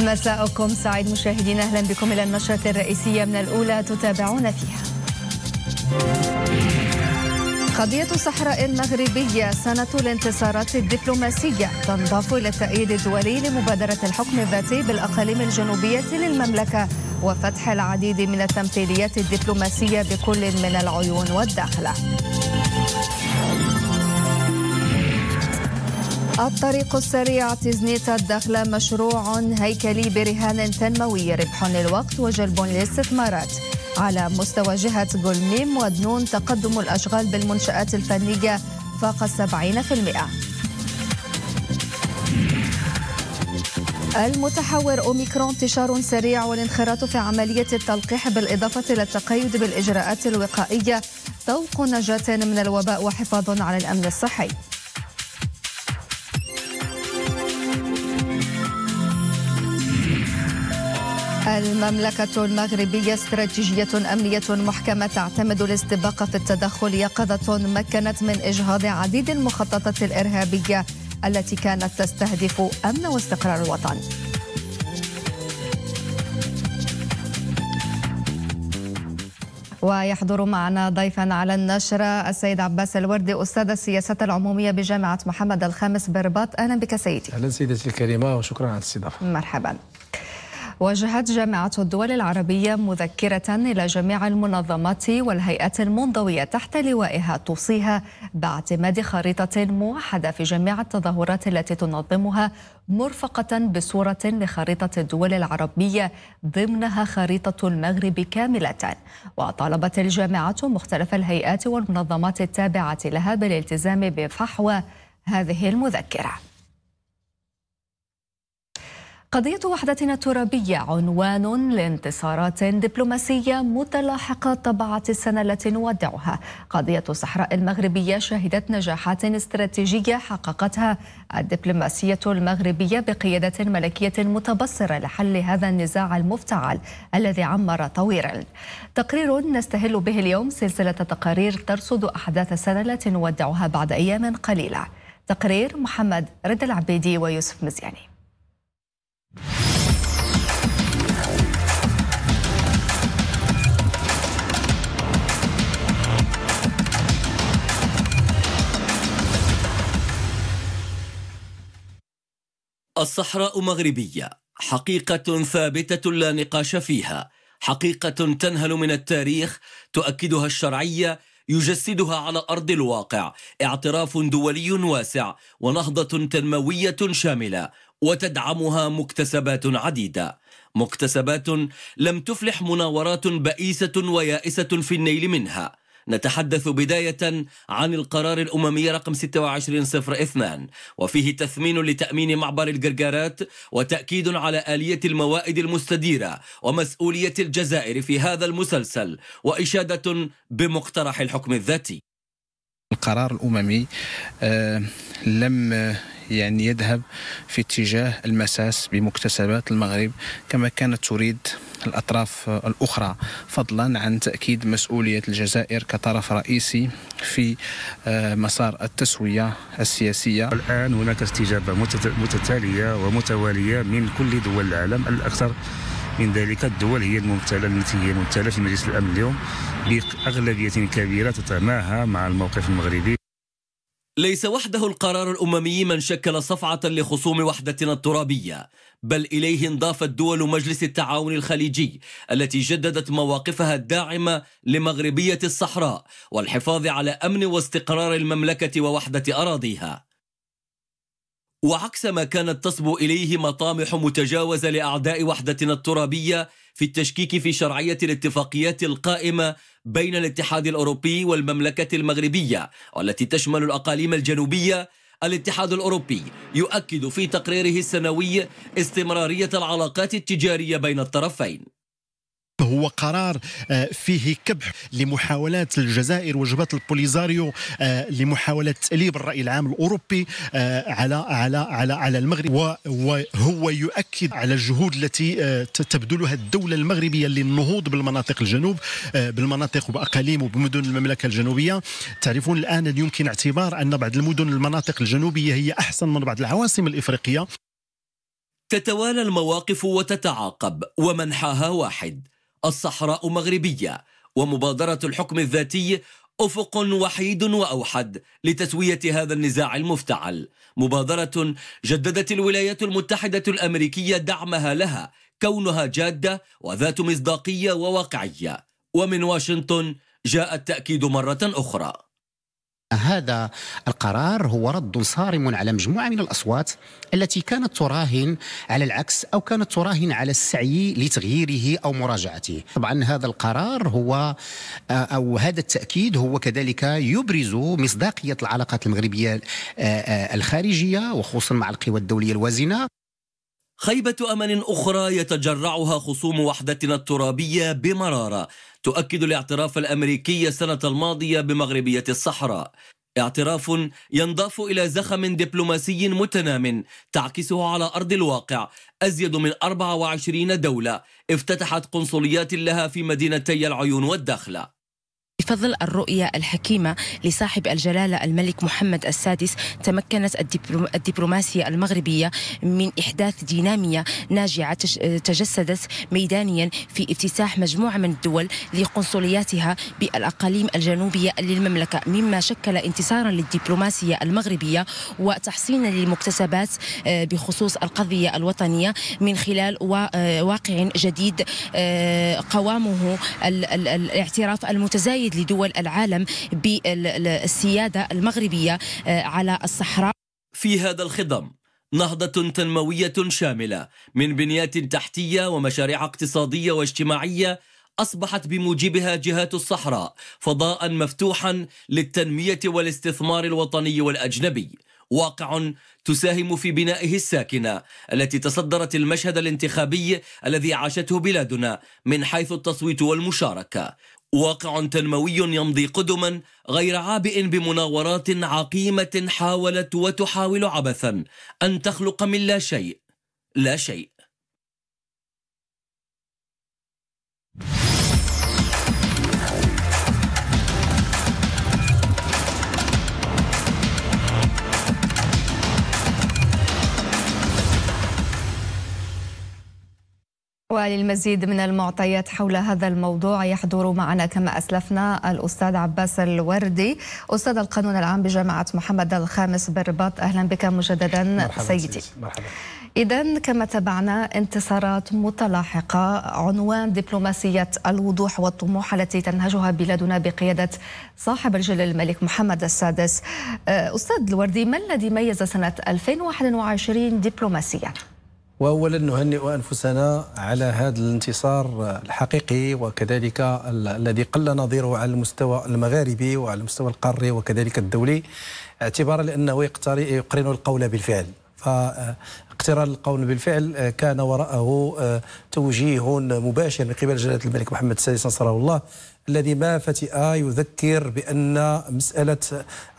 مساءكم سعيد مشاهدينا اهلا بكم الى النشره الرئيسيه من الاولى تتابعون فيها. قضية الصحراء المغربية سنة الانتصارات الدبلوماسية تنضاف إلى التأييد الدولي لمبادرة الحكم الذاتي بالأقاليم الجنوبية للمملكة وفتح العديد من التمثيليات الدبلوماسية بكل من العيون والداخلة. الطريق السريع تزنيت الدخل مشروع هيكلي برهان تنموي ربح للوقت وجلب للاستثمارات على مستوى جهة جولميم ودنون تقدم الأشغال بالمنشآت الفنية فاق 70% المتحور أوميكرون انتشار سريع والانخراط في عملية التلقيح بالإضافة إلى التقيد بالإجراءات الوقائية طوق نجاة من الوباء وحفاظ على الأمن الصحي المملكة المغربية استراتيجية أمنية محكمة تعتمد الاستباق في التدخل يقظة مكنت من إجهاض عديد المخططات الإرهابية التي كانت تستهدف أمن واستقرار الوطن ويحضر معنا ضيفا على النشرة السيد عباس الوردي أستاذ السياسة العمومية بجامعة محمد الخامس برباط أهلا بك سيدي أهلا سيدتي الكريمة وشكرا على الاستضافة مرحبا وجهت جامعة الدول العربية مذكرة إلى جميع المنظمات والهيئات المنضوية تحت لوائها توصيها باعتماد خريطة موحدة في جميع التظاهرات التي تنظمها مرفقة بصورة لخريطة الدول العربية ضمنها خريطة المغرب كاملة وطالبت الجامعة مختلف الهيئات والمنظمات التابعة لها بالالتزام بفحوى هذه المذكره قضية وحدتنا الترابية عنوان لانتصارات دبلوماسية متلاحقة طبعت السنة التي نودعها قضية الصحراء المغربية شهدت نجاحات استراتيجية حققتها الدبلوماسية المغربية بقيادة ملكية متبصرة لحل هذا النزاع المفتعل الذي عمر طويلا تقرير نستهل به اليوم سلسلة تقارير ترصد أحداث السنة التي نودعها بعد أيام قليلة تقرير محمد رد العبيدي ويوسف مزياني الصحراء مغربية حقيقة ثابتة لا نقاش فيها حقيقة تنهل من التاريخ تؤكدها الشرعية يجسدها على أرض الواقع اعتراف دولي واسع ونهضة تنموية شاملة وتدعمها مكتسبات عديدة مكتسبات لم تفلح مناورات بئيسة ويائسة في النيل منها نتحدث بداية عن القرار الأممي رقم 2602 وفيه تثمين لتأمين معبر الجرجارات وتأكيد على آلية الموائد المستديرة ومسؤولية الجزائر في هذا المسلسل وإشادة بمقترح الحكم الذاتي القرار الأممي آه، لم يعني يذهب في اتجاه المساس بمكتسبات المغرب كما كانت تريد الأطراف الأخرى فضلا عن تأكيد مسؤولية الجزائر كطرف رئيسي في آه، مسار التسوية السياسية الآن هناك استجابة متتالية ومتوالية من كل دول العالم الأكثر من ذلك الدول هي الممثله التي هي ممتلة في مجلس الامن اليوم باغلبيه كبيره تتماهى مع الموقف المغربي ليس وحده القرار الأممي من شكل صفعة لخصوم وحدتنا الترابية بل إليه انضافت دول مجلس التعاون الخليجي التي جددت مواقفها الداعمة لمغربية الصحراء والحفاظ على أمن واستقرار المملكة ووحدة أراضيها وعكس ما كانت تصبو إليه مطامح متجاوزة لأعداء وحدتنا الترابية في التشكيك في شرعية الاتفاقيات القائمة بين الاتحاد الأوروبي والمملكة المغربية والتي تشمل الأقاليم الجنوبية الاتحاد الأوروبي يؤكد في تقريره السنوي استمرارية العلاقات التجارية بين الطرفين هو قرار آه، فيه كبح لمحاولات الجزائر وجبات البوليزاريو آه، لمحاولة تأليب الرأي العام الأوروبي آه، على على على على المغرب وهو يؤكد على الجهود التي تبذلها الدولة المغربية للنهوض بالمناطق الجنوب بالمناطق وبأقاليم وبمدن المملكة الجنوبية تعرفون الآن يمكن اعتبار أن بعض المدن المناطق الجنوبية هي أحسن من بعض العواصم الإفريقية تتوالى المواقف وتتعاقب ومنحاها واحد الصحراء مغربية ومبادرة الحكم الذاتي أفق وحيد وأوحد لتسوية هذا النزاع المفتعل مبادرة جددت الولايات المتحدة الأمريكية دعمها لها كونها جادة وذات مصداقية وواقعية ومن واشنطن جاء التأكيد مرة أخرى هذا القرار هو رد صارم على مجموعة من الأصوات التي كانت تراهن على العكس أو كانت تراهن على السعي لتغييره أو مراجعته طبعا هذا القرار هو آه، أو هذا التأكيد هو كذلك يبرز مصداقية العلاقات المغربية آه، آه، الخارجية وخصوصا مع القوى الدولية الوازنة خيبة أمل أخرى يتجرعها خصوم وحدتنا الترابية بمرارة تؤكد الاعتراف الأمريكي السنة الماضية بمغربية الصحراء اعتراف ينضاف إلى زخم دبلوماسي متنام تعكسه على أرض الواقع أزيد من 24 دولة افتتحت قنصليات لها في مدينتي العيون والدخلة بفضل الرؤية الحكيمة لصاحب الجلالة الملك محمد السادس تمكنت الدبلوماسية المغربية من إحداث دينامية ناجعة تجسدت ميدانيا في افتتاح مجموعة من الدول لقنصلياتها بالأقاليم الجنوبية للمملكة مما شكل انتصارا للدبلوماسية المغربية وتحصينا للمكتسبات آه، بخصوص القضية الوطنية من خلال آه، واقع جديد آه، قوامه الاعتراف المتزايد لدول العالم بالسيادة المغربية آه، على الصحراء في هذا الخضم نهضة تنموية شاملة من بنيات تحتية ومشاريع اقتصادية واجتماعية أصبحت بموجبها جهات الصحراء فضاء مفتوحا للتنمية والاستثمار الوطني والأجنبي واقع تساهم في بنائه الساكنة التي تصدرت المشهد الانتخابي الذي عاشته بلادنا من حيث التصويت والمشاركة واقع تنموي يمضي قدما غير عابئ بمناورات عقيمة حاولت وتحاول عبثا أن تخلق من لا شيء لا شيء وللمزيد من المعطيات حول هذا الموضوع يحضر معنا كما أسلفنا الأستاذ عباس الوردي أستاذ القانون العام بجامعة محمد الخامس بالرباط أهلا بك مجددا مرحبا سيدي مرحبا إذا كما تابعنا انتصارات متلاحقة عنوان دبلوماسية الوضوح والطموح التي تنهجها بلادنا بقيادة صاحب الجلالة الملك محمد السادس أستاذ الوردي ما الذي ميز سنة 2021 دبلوماسية؟ واولا نهنئ انفسنا على هذا الانتصار الحقيقي وكذلك الذي قل نظيره على المستوى المغاربي وعلى المستوى القاري وكذلك الدولي اعتبارا لانه يقرن القول بالفعل فاقتران القول بالفعل آه، كان وراءه آه، توجيه مباشر من قبل جلاله الملك محمد السادس نصره الله الذي ما فتئ يذكر بأن مسألة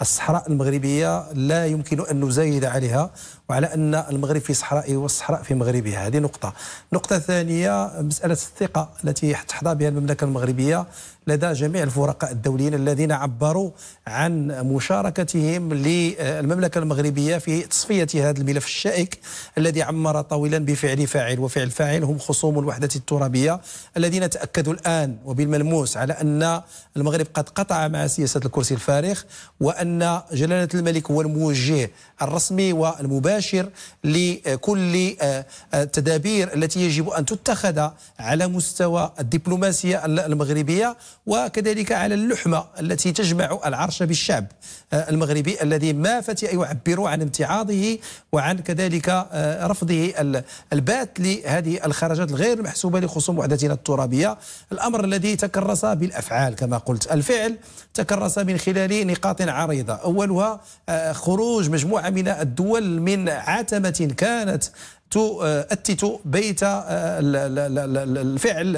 الصحراء المغربية لا يمكن أن نزايد عليها وعلى أن المغرب في صحرائه والصحراء في مغربها هذه نقطة نقطة ثانية مسألة الثقة التي تحظى بها المملكة المغربية لدى جميع الفرقاء الدوليين الذين عبروا عن مشاركتهم للمملكة المغربية في تصفية هذا الملف الشائك الذي عمر طويلا بفعل فاعل وفعل فاعل هم خصوم الوحدة الترابية الذين تأكدوا الآن وبالملموس على أن المغرب قد قطع مع سياسة الكرسي الفارغ وأن جلالة الملك هو الموجه الرسمي والمباشر مباشر لكل آه، آه، التدابير التي يجب أن تتخذ على مستوى الدبلوماسية المغربية وكذلك على اللحمة التي تجمع العرش بالشعب آه، المغربي الذي ما فتى يعبر عن امتعاضه وعن كذلك رفضه البات لهذه الخرجات الغير محسوبة لخصوم وحدتنا الترابية الأمر الذي تكرس بالأفعال كما قلت الفعل تكرس من خلال نقاط عريضة أولها خروج مجموعة من الدول من عتمة كانت تؤتت آه، بيت آه، الفعل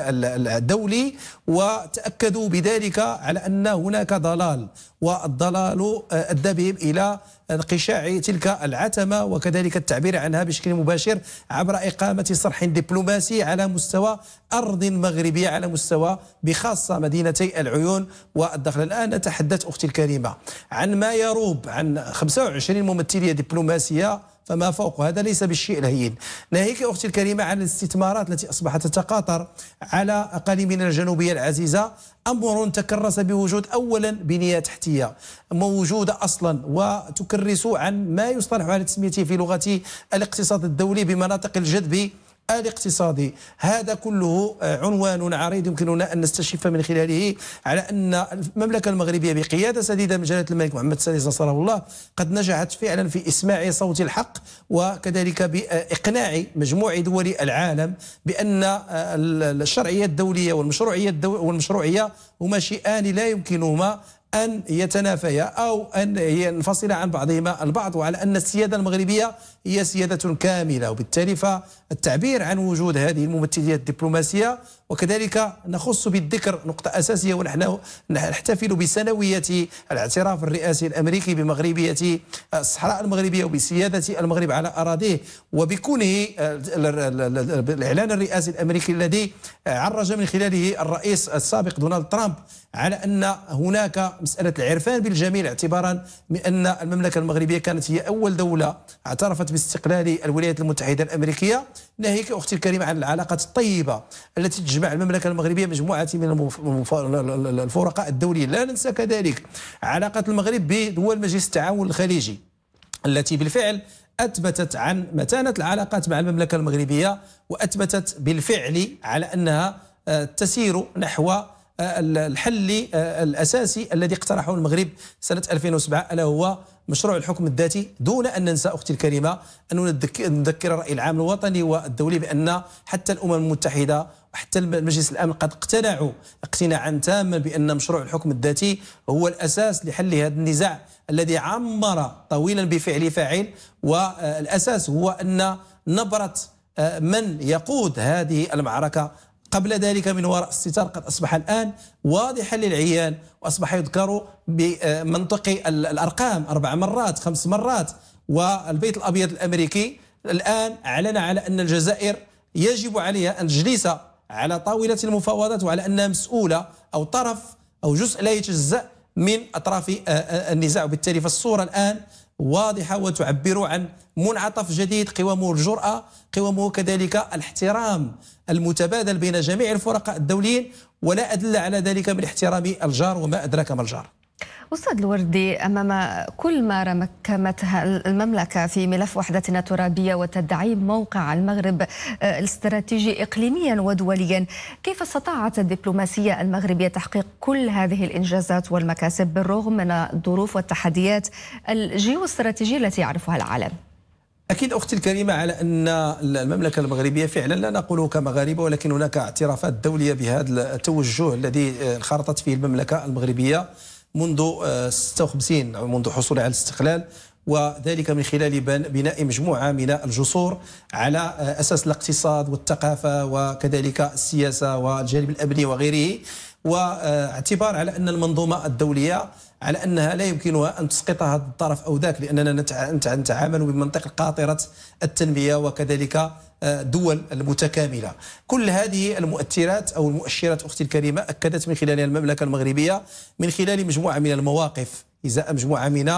الدولي وتأكدوا بذلك على أن هناك ضلال والضلال أدى آه، بهم إلى انقشاع تلك العتمة وكذلك التعبير عنها بشكل مباشر عبر إقامة صرح دبلوماسي على مستوى أرض مغربية على مستوى بخاصة مدينتي العيون والدخل الآن نتحدث أختي الكريمة عن ما يروب عن 25 ممثلية دبلوماسية فما فوق هذا ليس بالشيء الهين ناهيك أختي الكريمة عن الاستثمارات التي أصبحت تتقاطر على أقاليمنا الجنوبية العزيزة أمر تكرس بوجود أولا بنية تحتية موجودة أصلا وتكرس عن ما يصطلح على تسميته في لغة الاقتصاد الدولي بمناطق الجذب الاقتصادي هذا كله آه، عنوان عريض يمكننا أن نستشف من خلاله على أن المملكة المغربية بقيادة سديدة من جلالة الملك محمد السادس نصره الله قد نجحت فعلا في إسماع صوت الحق وكذلك بإقناع مجموع دول العالم بأن آه، الشرعية الدولية والمشروعية الدول والمشروعية هما شيئان لا يمكنهما أن يتنافيا أو أن ينفصلا عن بعضهما البعض وعلى أن السيادة المغربية هي سيادة كاملة وبالتالي فالتعبير عن وجود هذه الممثليات الدبلوماسية وكذلك نخص بالذكر نقطة أساسية ونحن نحتفل بسنوية الاعتراف الرئاسي الأمريكي بمغربية الصحراء المغربية وبسيادة المغرب على أراضيه وبكونه الإعلان الرئاسي الأمريكي الذي عرج من خلاله الرئيس السابق دونالد ترامب على أن هناك مسألة العرفان بالجميل اعتبارا من أن المملكة المغربية كانت هي أول دولة اعترفت باستقلال الولايات المتحدة الأمريكية ناهيك أختي الكريمة عن العلاقات الطيبة التي تجمع المملكة المغربية مجموعة من الفرقاء الدوليين لا ننسى كذلك علاقة المغرب بدول مجلس التعاون الخليجي التي بالفعل أثبتت عن متانة العلاقات مع المملكة المغربية وأثبتت بالفعل على أنها آه، تسير نحو الحل الاساسي الذي اقترحه المغرب سنه 2007 الا هو مشروع الحكم الذاتي دون ان ننسى اختي الكريمه ان نذكر الراي العام الوطني والدولي بان حتى الامم المتحده وحتى مجلس الامن قد اقتنعوا اقتناعا تاما بان مشروع الحكم الذاتي هو الاساس لحل هذا النزاع الذي عمر طويلا بفعل فاعل والاساس هو ان نبره آه، من يقود هذه المعركه قبل ذلك من وراء الستار قد أصبح الآن واضحا للعيان وأصبح يذكر بمنطق الأرقام أربع مرات خمس مرات والبيت الأبيض الأمريكي الآن أعلن على أن الجزائر يجب عليها أن تجلس على طاولة المفاوضات وعلى أنها مسؤولة أو طرف أو جزء لا يتجزأ من أطراف آه، آه، النزاع وبالتالي فالصورة الآن واضحة وتعبر عن منعطف جديد قوامه الجرأة قوامه كذلك الاحترام المتبادل بين جميع الفرقاء الدوليين ولا أدل على ذلك من احترام الجار وما أدراك ما الجار أستاذ الوردي أمام كل ما رمكمتها المملكة في ملف وحدتنا الترابية وتدعيم موقع المغرب آه، الاستراتيجي إقليميا ودوليا كيف استطاعت الدبلوماسية المغربية تحقيق كل هذه الإنجازات والمكاسب بالرغم من الظروف والتحديات الجيوستراتيجية التي يعرفها العالم؟ أكيد أختي الكريمة على أن المملكة المغربية فعلا لا نقول كمغاربة ولكن هناك اعترافات دولية بهذا التوجه الذي انخرطت فيه المملكة المغربية منذ 56 أو منذ حصولها على الاستقلال وذلك من خلال بناء مجموعة من الجسور على أساس الاقتصاد والثقافة وكذلك السياسة والجانب الأمني وغيره واعتبار على أن المنظومة الدولية على انها لا يمكنها ان تسقط هذا الطرف او ذاك لاننا نتعامل بمنطق قاطره التنميه وكذلك آه، دول المتكامله. كل هذه المؤثرات او المؤشرات اختي الكريمه اكدت من خلالها المملكه المغربيه من خلال مجموعه من المواقف ازاء مجموعه من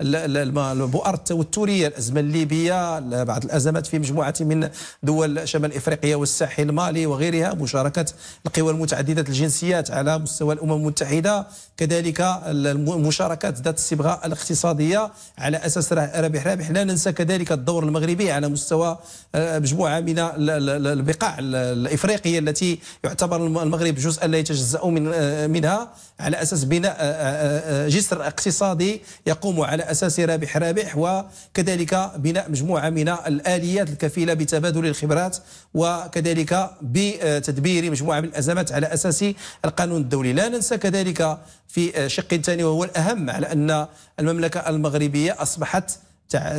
البؤر التوتريه الازمه الليبيه بعض الازمات في مجموعه من دول شمال افريقيا والساحل المالي وغيرها مشاركه القوى المتعدده الجنسيات على مستوى الامم المتحده كذلك المشاركات ذات الصبغه الاقتصاديه على اساس رابح رابح لا ننسى كذلك الدور المغربي على مستوى آه، مجموعه من البقاع الافريقيه التي يعتبر المغرب جزءا لا يتجزا من آه، منها على اساس بناء آه، جسر اقتصادي يقوم على أساسي رابح رابح وكذلك بناء مجموعة من الآليات الكفيلة بتبادل الخبرات وكذلك بتدبير مجموعة من الأزمات على أساس القانون الدولي لا ننسى كذلك في شق ثاني وهو الأهم على أن المملكة المغربية أصبحت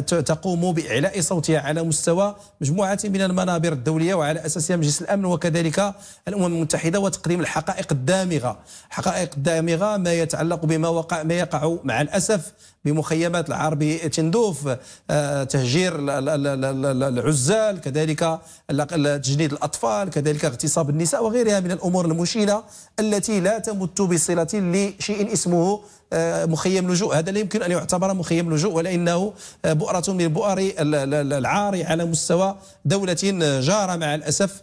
تقوم بإعلاء صوتها على مستوى مجموعة من المنابر الدولية وعلى أساسها مجلس الأمن وكذلك الأمم المتحدة وتقديم الحقائق الدامغة حقائق الدامغة ما يتعلق بما وقع ما يقع مع الأسف بمخيمات العربي تندوف آه، تهجير العزال كذلك تجنيد الأطفال كذلك اغتصاب النساء وغيرها من الأمور المشينة التي لا تمت بصلة لشيء اسمه آه، مخيم لجوء هذا لا يمكن أن يعتبر مخيم لجوء ولأنه آه، بؤرة من بؤر العار على مستوى دولة جارة مع الأسف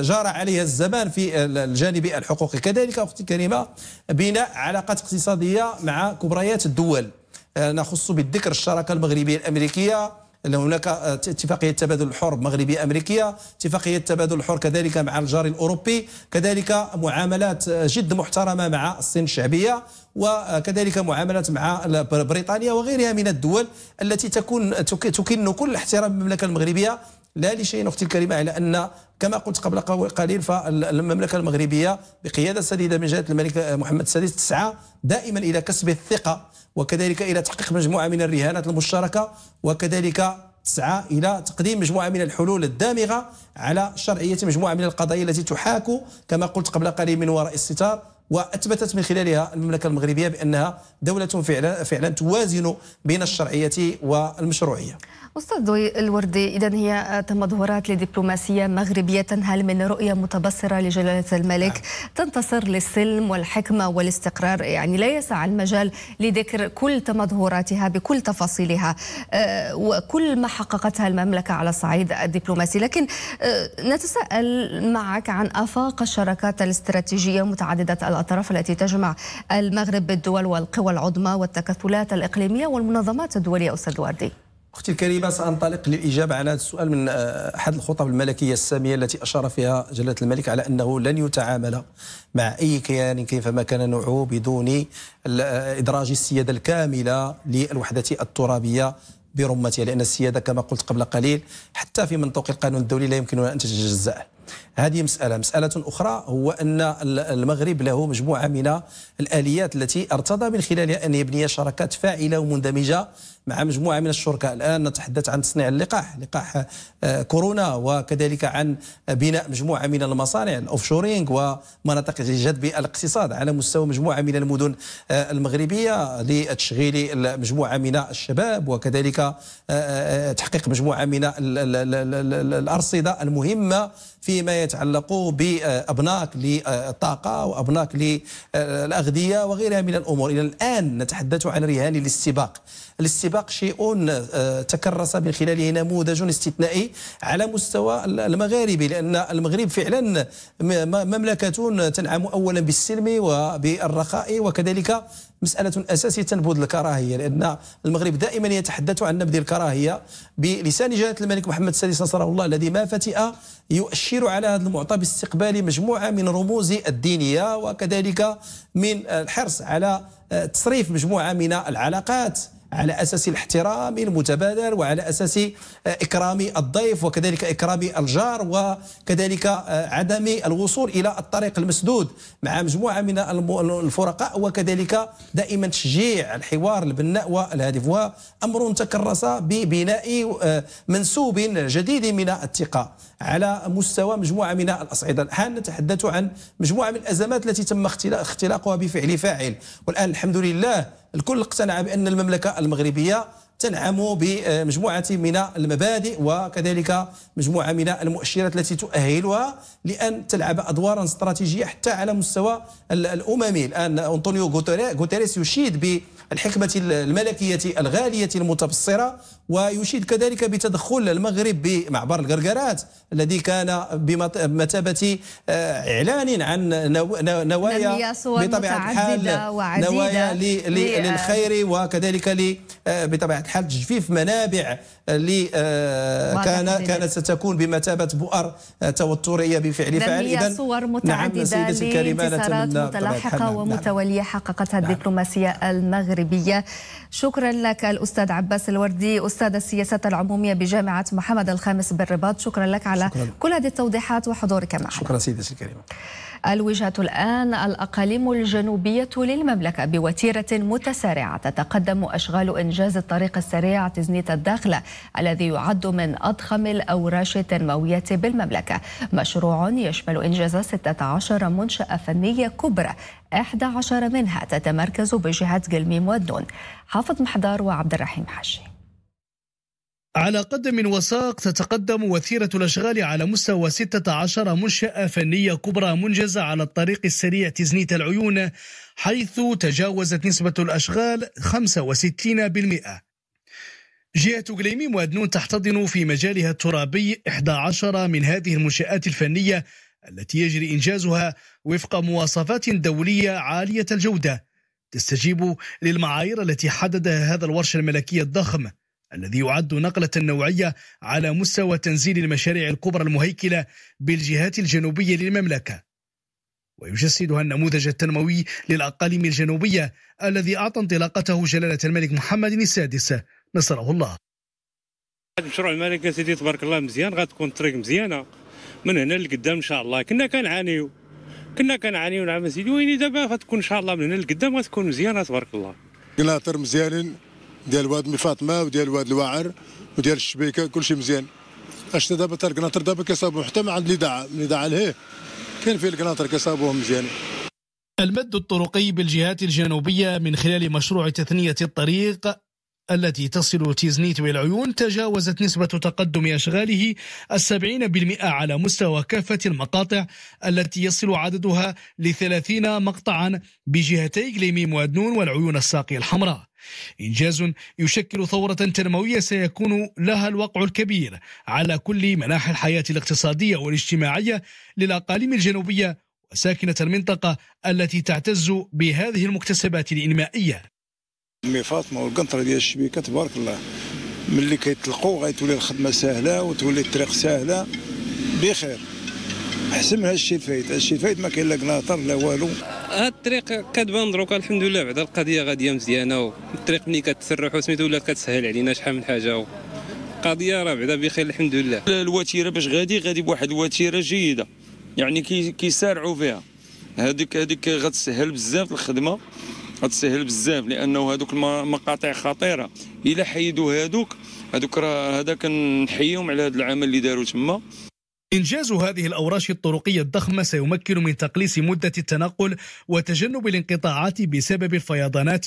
جار عليها الزمان في الجانب الحقوقي كذلك أختي الكريمة بناء علاقات اقتصادية مع كبريات الدول آه، نخص بالذكر الشراكه المغربيه الامريكيه ان هناك آه، اتفاقيه تبادل الحر مغربيه امريكيه اتفاقيه تبادل الحر كذلك مع الجار الاوروبي كذلك معاملات آه، جد محترمه مع الصين الشعبيه وكذلك معاملات مع بريطانيا وغيرها من الدول التي تكون تكن كل احترام المملكه المغربيه لا لشيء اختي الكريمه على ان كما قلت قبل قليل فالمملكه المغربيه بقياده سديده من جلاله الملك محمد السادس تسعى دائما الى كسب الثقه وكذلك الى تحقيق مجموعه من الرهانات المشتركه وكذلك تسعى الى تقديم مجموعه من الحلول الدامغه على شرعيه مجموعه من القضايا التي تحاك كما قلت قبل قليل من وراء الستار واثبتت من خلالها المملكه المغربيه بانها دوله فعلا فعلا توازن بين الشرعيه والمشروعيه. استاذ الوردي اذا هي تمظهرات لدبلوماسيه مغربيه تنهل من رؤيه متبصره لجلاله الملك نعم. تنتصر للسلم والحكمه والاستقرار يعني لا يسع المجال لذكر كل تمظهراتها بكل تفاصيلها آه، وكل ما حققتها المملكه على الصعيد الدبلوماسي لكن آه، نتساءل معك عن افاق الشراكات الاستراتيجيه متعدده الأطراف التي تجمع المغرب بالدول والقوى العظمى والتكتلات الإقليمية والمنظمات الدولية أستاذ وردي اختي الكريمه سانطلق للاجابه على هذا السؤال من آه، احد الخطب الملكيه الساميه التي اشار فيها جلاله الملك على انه لن يتعامل مع اي كيان كيفما كان نوعه بدون آه، ادراج السياده الكامله للوحده الترابيه برمتها لان السياده كما قلت قبل قليل حتى في منطوق القانون الدولي لا يمكننا ان تتجزا هذه مسألة مسألة أخرى هو أن المغرب له مجموعة من الآليات التي ارتضى من خلالها أن يبني شراكات فاعلة ومندمجة مع مجموعه من الشركاء الان نتحدث عن تصنيع اللقاح لقاح آه، كورونا وكذلك عن بناء مجموعه من المصانع الاوفشورينغ ومناطق لجذب الاقتصاد على مستوى مجموعه من المدن آه، المغربيه لتشغيل مجموعه من الشباب وكذلك آه، تحقيق مجموعه من الارصده المهمه فيما يتعلق بابناك للطاقه وابناك للاغذيه وغيرها من الامور الى الان نتحدث عن رهان الاستباق الاستباق شيء آه، تكرس من خلاله نموذج استثنائي على مستوى المغاربي لأن المغرب فعلا مملكة تنعم أولا بالسلم وبالرخاء وكذلك مسألة أساسية تنبذ الكراهية لأن المغرب دائما يتحدث عن نبذ الكراهية بلسان جلالة الملك محمد السادس نصره الله الذي ما فتئ يؤشر على هذا المعطى باستقبال مجموعة من رموز الدينية وكذلك من الحرص على آه، تصريف مجموعة من العلاقات على أساس الاحترام المتبادل وعلى أساس آه، إكرام الضيف وكذلك إكرام الجار وكذلك آه، عدم الوصول إلى الطريق المسدود مع مجموعة من الفرقاء وكذلك دائما تشجيع الحوار البناء والهادف وأمر تكرس ببناء آه، منسوب جديد من الثقة على مستوى مجموعة من الأصعدة الآن نتحدث عن مجموعة من الأزمات التي تم اختلاقها بفعل فاعل والآن الحمد لله الكل اقتنع بأن المملكة المغربية تنعم بمجموعة من المبادئ وكذلك مجموعة من المؤشرات التي تؤهلها لأن تلعب أدوارا استراتيجية حتى على مستوى الأممي الآن أنطونيو غوتيريس يشيد ب الحكمة الملكية الغالية المتبصرة ويشيد كذلك بتدخل المغرب بمعبر الغرغرات الذي كان بمثابة آه، إعلان عن نوايا بطبيعة الحال نوايا آه. للخير وكذلك آه، بطبيعه الحال تجفيف منابع اللي آه، كان كانت ستكون بمثابه بؤر آه، توتريه بفعل فعل اذا صور متعدده نعم لانتصارات نعم. متلاحقه ومتواليه حققتها نعم. الدبلوماسيه المغربيه شكرا لك الاستاذ عباس الوردي استاذ السياسات العموميه بجامعه محمد الخامس بالرباط شكرا لك على شكرا. كل هذه التوضيحات وحضورك معنا شكرا سيدتي الكريمه الوجهة الآن الأقاليم الجنوبية للمملكة بوتيرة متسارعة تتقدم أشغال إنجاز الطريق السريع تزنيت الداخلة الذي يعد من أضخم الأوراش التنموية بالمملكة مشروع يشمل إنجاز 16 منشأة فنية كبرى 11 منها تتمركز بجهة جلميم والدون حافظ محضار وعبد الرحيم حشي على قدم وساق تتقدم وتيرة الأشغال على مستوى 16 منشأة فنية كبرى منجزة على الطريق السريع تزنيت العيون حيث تجاوزت نسبة الأشغال 65% جهة غليمي وأدنون تحتضن في مجالها الترابي 11 من هذه المنشآت الفنية التي يجري إنجازها وفق مواصفات دولية عالية الجودة تستجيب للمعايير التي حددها هذا الورش الملكي الضخم الذي يعد نقلة نوعية على مستوى تنزيل المشاريع الكبرى المهيكلة بالجهات الجنوبية للمملكة ويجسدها النموذج التنموي للأقاليم الجنوبية الذي أعطى انطلاقته جلالة الملك محمد السادس نصره الله مشروع الملكة سيدي تبارك الله مزيان غتكون طريق مزيانة من هنا لقدام إن شاء الله كنا كنعانيو كنا كنعانيو نعم سيدي ويني دابا غتكون إن شاء الله من هنا لقدام غتكون مزيانة تبارك الله كلاطر مزيانين ديال واد مي فاطمه وديال واد الوعر وديال الشبيكه كلشي مزيان اشتا دابا تاع القناطر دابا كيصابوا حتى مع عند الاذاعه اللي الاذاعه لهيه كاين فيه القناطر كيصاوبوهم مزيان المد الطرقي بالجهات الجنوبية من خلال مشروع تثنية الطريق التي تصل تيزنيت والعيون تجاوزت نسبة تقدم أشغاله السبعين بالمئة على مستوى كافة المقاطع التي يصل عددها لثلاثين مقطعا بجهتي قليميم وادنون والعيون الساقية الحمراء إنجاز يشكل ثورة تنموية سيكون لها الوقع الكبير على كل مناحي الحياة الاقتصادية والاجتماعية للأقاليم الجنوبية وساكنة المنطقة التي تعتز بهذه المكتسبات الإنمائية أمي فاطمة والقنطرة ديال الشبيكة تبارك الله ملي كيتلقوا غيتولي الخدمة سهلة وتولي الطريق سهلة بخير احسن من هادشي الفايت هادشي الفايت ما كاين لا كلاطر لا والو هاد آه، الطريق كتبان دروك الحمد لله بعد القضيه غاديه مزيانه والطريق ملي كتسرح وسميتو ولات كتسهل علينا شحال من حاجه القضيه راه بعدا بخير الحمد لله الوتيره باش غادي غادي بواحد الوتيره جيده يعني كي كيسارعوا فيها هذيك هذيك غتسهل بزاف الخدمه غتسهل بزاف لانه هذوك المقاطع خطيره الا حيدوا هذوك هذوك راه هذا كنحيهم على هذا العمل اللي داروا تما إنجاز هذه الأوراش الطرقية الضخمة سيمكن من تقليص مدة التنقل وتجنب الانقطاعات بسبب الفيضانات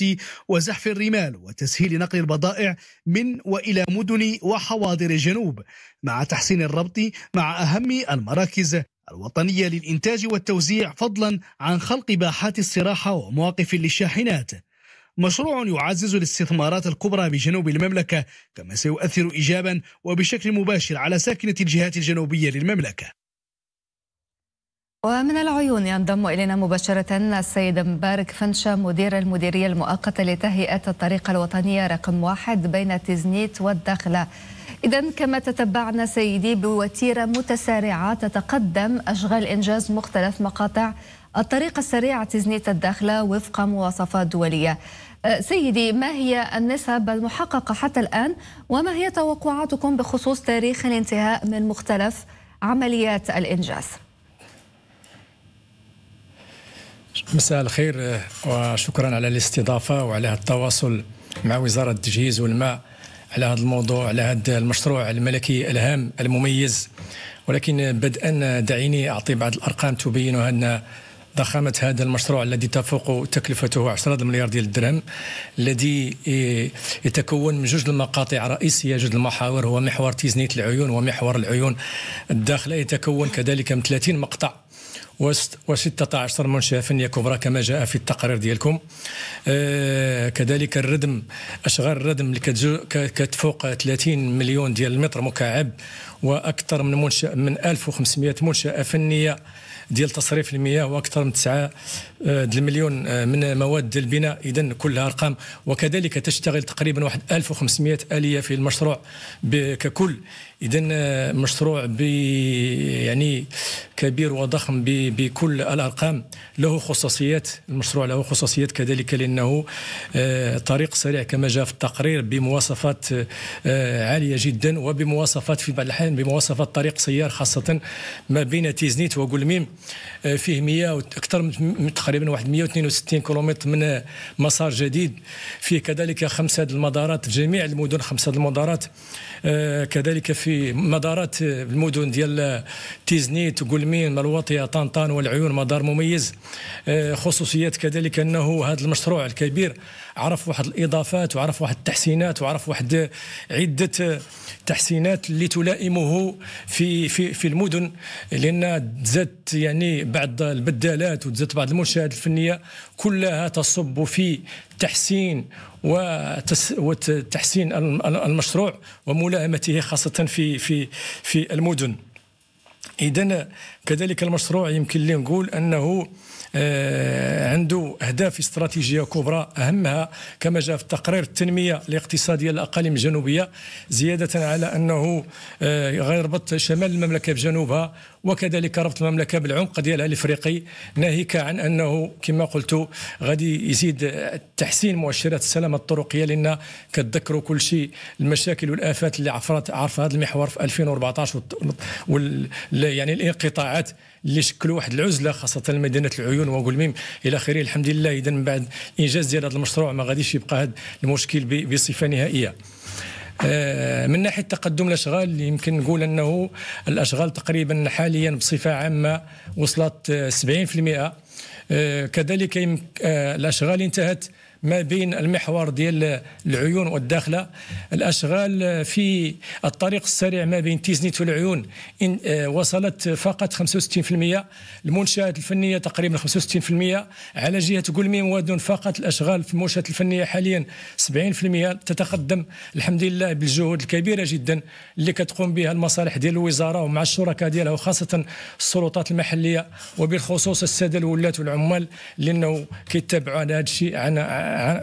وزحف الرمال وتسهيل نقل البضائع من وإلى مدن وحواضر الجنوب مع تحسين الربط مع أهم المراكز الوطنية للإنتاج والتوزيع فضلا عن خلق باحات الصراحة ومواقف للشاحنات مشروع يعزز الاستثمارات الكبرى بجنوب المملكة كما سيؤثر إيجابا وبشكل مباشر على ساكنة الجهات الجنوبية للمملكة ومن العيون ينضم إلينا مباشرة السيد مبارك فنشا مدير المديرية المؤقتة لتهيئة الطريقة الوطنية رقم واحد بين تزنيت والداخلة إذا كما تتبعنا سيدي بوتيرة متسارعة تتقدم أشغال إنجاز مختلف مقاطع الطريقة السريعة تزنية الداخلة وفق مواصفات دولية أه، سيدي ما هي النسب المحققة حتى الآن وما هي توقعاتكم بخصوص تاريخ الانتهاء من مختلف عمليات الإنجاز مساء الخير أه، وشكرا على الاستضافة وعلى التواصل مع وزارة التجهيز والماء على هذا الموضوع على هذا المشروع الملكي الهام المميز ولكن بدءا دعيني أعطي بعض الأرقام تبين أن ضخامة هذا المشروع الذي تفوق تكلفته 10 مليار ديال الدرهم الذي إيه، يتكون من جوج المقاطع الرئيسية جوج المحاور هو محور تيزنية العيون ومحور العيون الداخلة يتكون كذلك من 30 مقطع و16 منشأة فنية كبرى كما جاء في التقرير ديالكم آه، كذلك الردم أشغال الردم اللي كتفوق 30 مليون ديال المتر مكعب وأكثر من منشاه من 1500 منشأة فنية ديال تصريف المياه واكثر من 9 المليون آه، من مواد البناء اذا كلها ارقام وكذلك تشتغل تقريبا واحد 1500 اليه في المشروع ككل اذا آه، مشروع يعني كبير وضخم بكل الارقام له خصوصيات المشروع له خصوصيات كذلك لانه آه، طريق سريع كما جاء في التقرير بمواصفات عاليه جدا وبمواصفات في بعض الاحيان بمواصفات طريق سيار خاصه ما بين تيزنيت وقلميم فيه 100 اكثر من تقريبا واحد 162 كيلومتر من مسار جديد فيه كذلك خمسة المدارات في جميع المدن خمسة المدارات آه، كذلك في مدارات المدن ديال تيزنيت قلمين ملوطية طنطان والعيون مدار مميز آه، خصوصيات كذلك أنه هذا المشروع الكبير عرف واحد الإضافات وعرف واحد التحسينات وعرف واحد عدة تحسينات اللي تلائمه في في في المدن لأن زادت يعني بعض البدالات وزادت بعض المنشآت المنتجات الفنيه كلها تصب في تحسين وتحسين المشروع وملائمته خاصه في في في المدن اذا كذلك المشروع يمكن لي نقول انه آه، عنده اهداف استراتيجيه كبرى اهمها كما جاء في التقرير التنميه الاقتصاديه للاقاليم الجنوبيه زياده على انه آه، غيربط شمال المملكه بجنوبها وكذلك ربط المملكه بالعمق ديالها الافريقي ناهيك عن انه كما قلت غادي يزيد تحسين مؤشرات السلامه الطرقيه لان كتذكروا كل شيء المشاكل والافات اللي عفرت عرف هذا المحور في 2014 وال يعني الانقطاعات اللي شكلوا واحد العزله خاصه مدينه العيون ميم الى اخره الحمد لله اذا من بعد انجاز ديال هذا المشروع ما غاديش يبقى هذا المشكل بصفه نهائيه آه، من ناحيه تقدم الاشغال يمكن نقول انه الاشغال تقريبا حاليا بصفه عامه وصلت 70% آه، آه، كذلك الاشغال انتهت ما بين المحور ديال العيون والداخله الاشغال في الطريق السريع ما بين تيزنيت والعيون إن آه، وصلت فقط 65% المنشات الفنيه تقريبا 65% على جهه قلميم وادن فقط الاشغال في المنشات الفنيه حاليا 70% تتقدم الحمد لله بالجهود الكبيره جدا اللي كتقوم بها المصالح ديال الوزاره ومع الشركاء ديالها وخاصه السلطات المحليه وبالخصوص الساده الولاة والعمال لانه كيتبعوا على هذا الشيء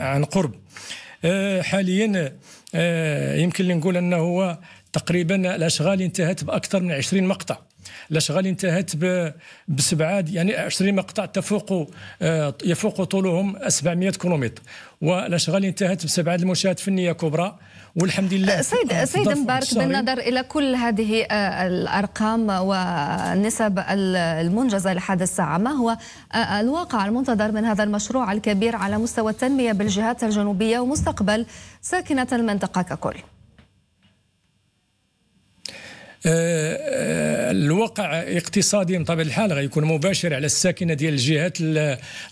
عن قرب آه، حاليا آه، يمكن لي نقول انه تقريبا الاشغال انتهت باكثر من 20 مقطع الاشغال يعني آه، انتهت بسبعه يعني 20 مقطع تفوق يفوق طولهم 700 كيلومتر والاشغال انتهت بسبعه المنشات فنيه كبرى والحمد لله أه، سيد آه، سيد مبارك بالنظر الى كل هذه الارقام والنسب المنجزه لحد الساعه ما هو الواقع المنتظر من هذا المشروع الكبير على مستوى التنميه بالجهات الجنوبيه ومستقبل ساكنه المنطقه ككل؟ آه، آه، الواقع اقتصادي من طبيعه الحال غيكون مباشر على الساكنه ديال الجهات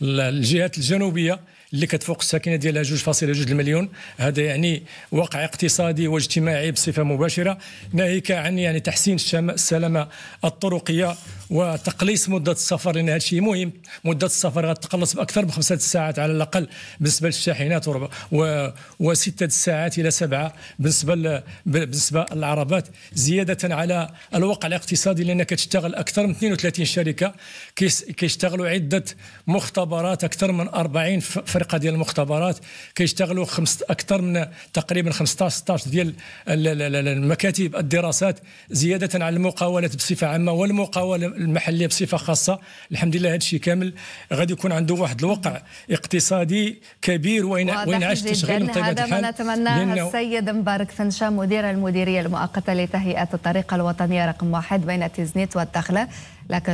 الجهات الجنوبيه اللي كتفوق الساكنه ديالها 2.2 مليون هذا يعني واقع اقتصادي واجتماعي بصفه مباشره ناهيك عن يعني تحسين السلامه الطرقيه وتقليص مده السفر لان هذا الشيء مهم مده السفر غتقلص باكثر من خمسه ساعات على الاقل بالنسبه للشاحنات و... وسته ساعات الى سبعه بالنسبه ل... بالنسبه للعربات زياده على الواقع الاقتصادي لان كتشتغل اكثر من 32 شركه كيس... كيشتغلوا عده مختبرات اكثر من 40 فرقه ديال المختبرات كيشتغلوا خمس اكثر من تقريبا 15 16 ديال المكاتب الدراسات زياده على المقاولات بصفه عامه والمقاوله المحليه بصفه خاصه الحمد لله هذا الشيء كامل غادي يكون عنده واحد الوقع اقتصادي كبير وين وينعش التشغيل بطبيعه الحال هذا ما نتمناه السيد مبارك فنشا مدير المديريه المؤقته لتهيئه الطريقه الوطنيه رقم واحد بين تيزنيت والدخله لك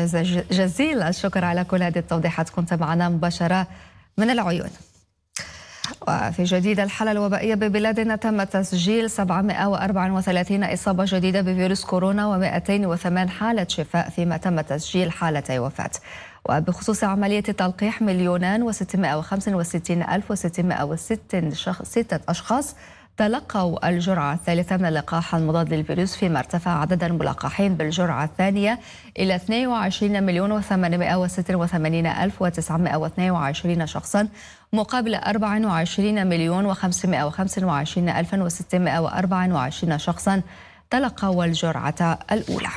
جزيل الشكر على كل هذه التوضيحات كنت معنا مباشره من العيون وفي جديد الحالة الوبائية ببلادنا تم تسجيل 734 إصابة جديدة بفيروس كورونا و208 حالة شفاء فيما تم تسجيل حالتي وفاة وبخصوص عملية التلقيح مليونان و665 ألف وستمائة وستة أشخاص تلقوا الجرعة الثالثة من اللقاح المضاد للفيروس فيما ارتفع عدد الملقحين بالجرعة الثانية إلى 22 مليون و886 ألف و922 شخصا مقابل 24 مليون و525 الف و و624 شخصا تلقوا الجرعة الأولى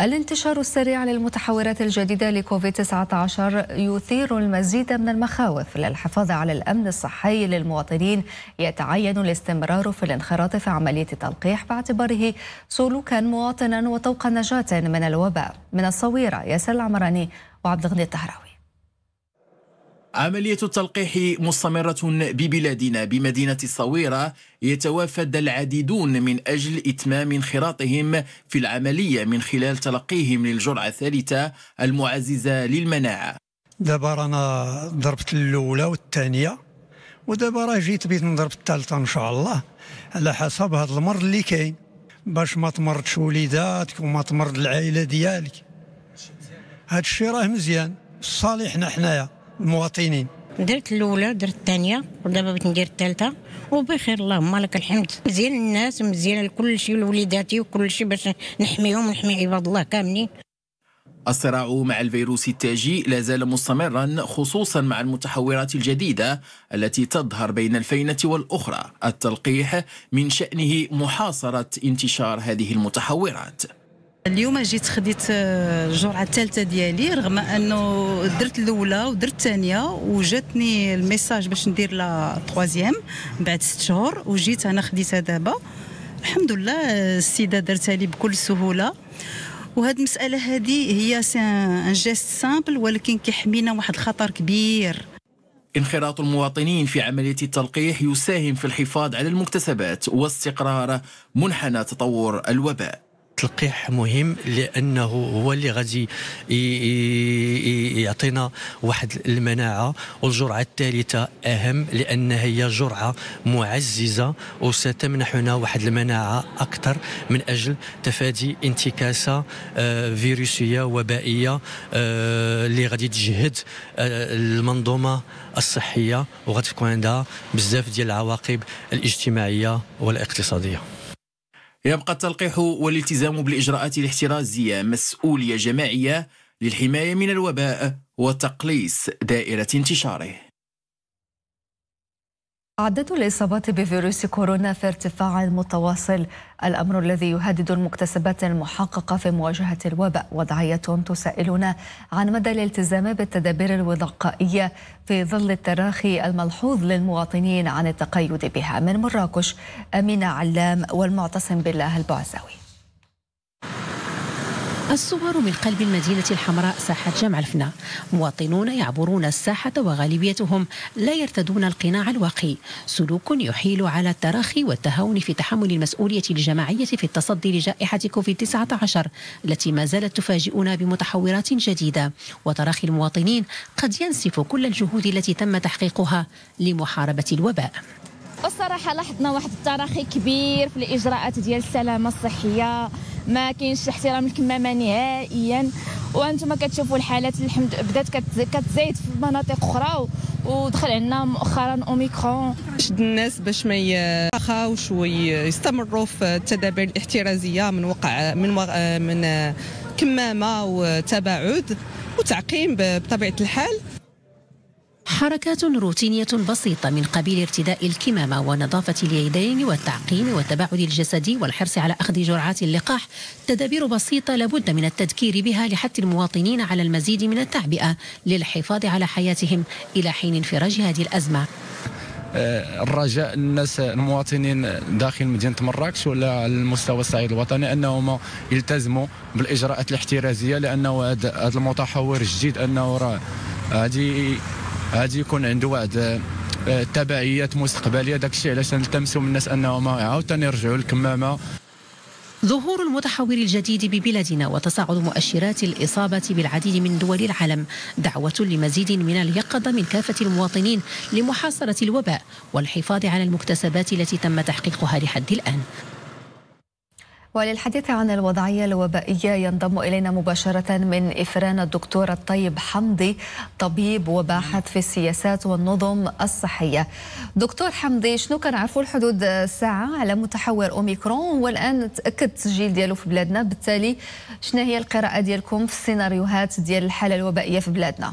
الانتشار السريع للمتحورات الجديدة لكوفيد 19 يثير المزيد من المخاوف للحفاظ على الأمن الصحي للمواطنين يتعين الاستمرار في الانخراط في عملية التلقيح باعتباره سلوكا مواطنا وطوق نجاة من الوباء من الصويرة ياسر العمراني وعبد الغني الطهراوي عملية التلقيح مستمرة ببلادنا بمدينة الصويرة يتوافد العديدون من أجل إتمام انخراطهم في العملية من خلال تلقيهم للجرعة الثالثة المعززة للمناعة دابا رانا ضربت الأولى والثانية ودابا راه جيت بيت نضرب الثالثة إن شاء الله على حسب هذا المرض اللي كاين باش ما تمرضش وليداتك وما تمرض العائلة ديالك هذا الشيء راه مزيان صالحنا حنايا المواطنين درت الاولى درت الثانيه ودابا بغيت ندير الثالثه وبخير اللهم لك الحمد مزيان الناس مزيان كل شيء لوليداتي وكل شيء باش نحميهم ونحمي عباد الله كاملين الصراع مع الفيروس التاجي لا زال مستمرا خصوصا مع المتحورات الجديدة التي تظهر بين الفينة والأخرى التلقيح من شأنه محاصرة انتشار هذه المتحورات اليوم جيت خديت آه، الجرعه الثالثه ديالي رغم انه درت الاولى ودرت الثانيه وجاتني الميساج باش ندير لا تروازيام بعد ست شهور وجيت انا خديتها دابا الحمد لله آه، السيده درتها لي بكل سهوله وهاد المساله هذه هي ان جيست سامبل ولكن كيحمينا واحد الخطر كبير انخراط المواطنين في عملية التلقيح يساهم في الحفاظ على المكتسبات واستقرار منحنى تطور الوباء تلقيح مهم لانه هو اللي غادي يعطينا واحد المناعه والجرعه الثالثه اهم لانها هي جرعه معززه وستمنحنا واحد المناعه اكثر من اجل تفادي انتكاسه آه، فيروسيه وبائيه آه، اللي غادي تجهد آه، المنظومه الصحيه وغتكون عندها بزاف ديال العواقب الاجتماعيه والاقتصاديه يبقى التلقيح والالتزام بالاجراءات الاحترازيه مسؤوليه جماعيه للحمايه من الوباء وتقليص دائره انتشاره عدد الإصابات بفيروس كورونا في ارتفاع متواصل الأمر الذي يهدد المكتسبات المحققة في مواجهة الوباء وضعية تسائلنا عن مدى الالتزام بالتدابير الوقائية في ظل التراخي الملحوظ للمواطنين عن التقيد بها من مراكش أمين علام والمعتصم بالله البعزاوي الصور من قلب المدينة الحمراء ساحة جامع الفنا مواطنون يعبرون الساحة وغالبيتهم لا يرتدون القناع الواقي سلوك يحيل على التراخي والتهاون في تحمل المسؤولية الجماعية في التصدي لجائحة كوفيد 19 التي ما زالت تفاجئنا بمتحورات جديدة وتراخي المواطنين قد ينسف كل الجهود التي تم تحقيقها لمحاربة الوباء الصراحه لاحظنا واحد التراخي كبير في الاجراءات ديال السلامه الصحيه ما كاينش احترام الكمامه نهائيا وانتم كتشوفوا الحالات الحمد بدات كتزايد في مناطق اخرى ودخل عندنا مؤخرا اوميكرون شد الناس باش ما يخاوش ويستمروا في التدابير الاحترازيه من وقع من من كمامه وتباعد وتعقيم بطبيعه الحال حركات روتينية بسيطة من قبيل ارتداء الكمامة ونظافة اليدين والتعقيم والتباعد الجسدي والحرص على أخذ جرعات اللقاح تدابير بسيطة لابد من التذكير بها لحث المواطنين على المزيد من التعبئة للحفاظ على حياتهم إلى حين انفراج هذه الأزمة آه، الرجاء الناس المواطنين داخل مدينه مراكش ولا على المستوى الصعيد الوطني انهم يلتزموا بالاجراءات الاحترازيه لانه هذا المتحور الجديد انه راه غادي غادي يكون عنده واحد آه، تبعيات مستقبليه داكشي علاش نلتمسوا من الناس انهم عاوتاني يرجعوا للكمامه ظهور المتحور الجديد ببلادنا وتصاعد مؤشرات الإصابة بالعديد من دول العالم دعوة لمزيد من اليقظة من كافة المواطنين لمحاصرة الوباء والحفاظ على المكتسبات التي تم تحقيقها لحد الآن وللحديث عن الوضعية الوبائية ينضم إلينا مباشرة من إفران الدكتور الطيب حمدي طبيب وباحث في السياسات والنظم الصحية دكتور حمدي شنو كان عرفوا الحدود ساعة على متحور أوميكرون والآن تأكد التسجيل ديالو في بلادنا بالتالي شنو هي القراءة ديالكم في السيناريوهات ديال الحالة الوبائية في بلادنا؟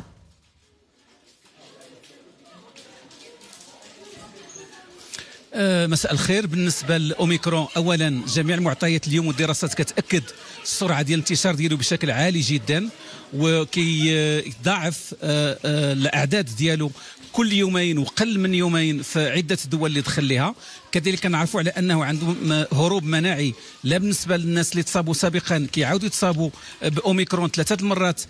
أه، مساء الخير بالنسبه لاوميكرون اولا جميع المعطيات اليوم والدراسات كتاكد السرعه ديال الانتشار ديالو بشكل عالي جدا وكيضاعف أه، أه، الاعداد ديالو كل يومين وقل من يومين في عده دول اللي دخل لها كذلك كنعرفوا على انه عندهم هروب مناعي لا بالنسبه للناس اللي تصابوا سابقا كيعاودوا يتصابوا باوميكرون ثلاثه المرات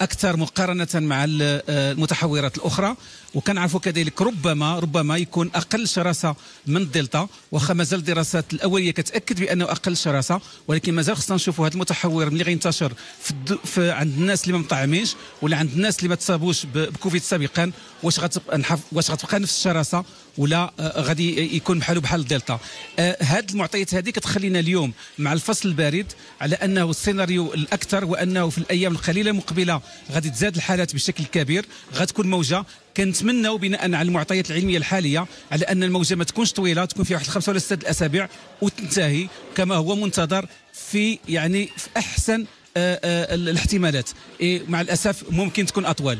اكثر مقارنه مع المتحورات الاخرى وكنعرفوا كذلك ربما ربما يكون اقل شراسه من الدلتا واخا مازال الدراسات الاوليه كتاكد بانه اقل شراسه ولكن مازال خصنا نشوفوا هذا المتحور ملي غينتشر في, في عند الناس اللي ما مطعمينش ولا عند الناس اللي ما تصابوش بكوفيد سابقا واش غتبقى واش غتبقى نفس الشراسه ولا آه، غادي يكون بحاله بحال الدلتا آه، هاد المعطيات هذه كتخلينا اليوم مع الفصل البارد على انه السيناريو الاكثر وانه في الايام القليله المقبله غادي تزاد الحالات بشكل كبير غتكون موجه كنتمناو بناء على المعطيات العلميه الحاليه على ان الموجه ما تكونش طويله تكون في واحد الخمسه ولا سته الاسابيع وتنتهي كما هو منتظر في يعني في احسن آه، الاحتمالات إيه، مع الاسف ممكن تكون اطول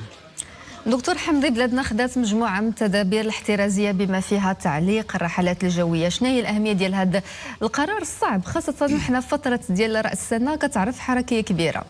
دكتور حمدي بلادنا خدات مجموعه من التدابير الاحترازيه بما فيها تعليق الرحلات الجويه شنو هي الاهميه ديال هذا القرار الصعب خاصه حنا في فتره ديال راس السنه كتعرف حركيه كبيره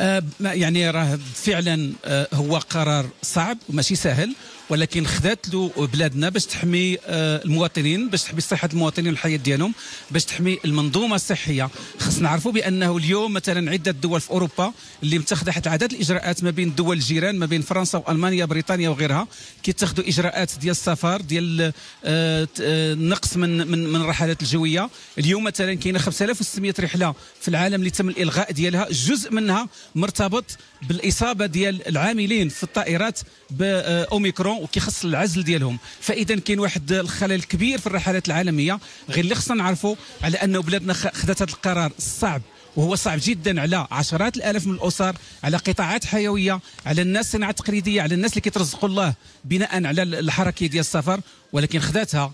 أه، يعني راه فعلا أه، هو قرار صعب وماشي سهل ولكن خذات له بلادنا باش تحمي آه، المواطنين باش تحمي صحه المواطنين والحياه ديالهم باش تحمي المنظومه الصحيه خصنا نعرفوا بانه اليوم مثلا عده دول في اوروبا اللي متخذه حتى عدد الاجراءات ما بين الدول الجيران ما بين فرنسا والمانيا بريطانيا وغيرها كيتخذوا اجراءات ديال السفر ديال النقص آه، آه، من من من الرحلات الجويه اليوم مثلا كاينه 5600 رحله في العالم اللي تم الالغاء ديالها جزء منها مرتبط بالاصابه ديال العاملين في الطائرات باوميكرون وكيخص العزل ديالهم فاذا كاين واحد الخلل كبير في الرحلات العالميه غير اللي خصنا نعرفوا على انه بلادنا خدات هذا القرار الصعب وهو صعب جدا على عشرات الالاف من الاسر على قطاعات حيويه على الناس صناعه تقليديه على الناس اللي كيترزقوا الله بناء على الحركه ديال السفر ولكن خداتها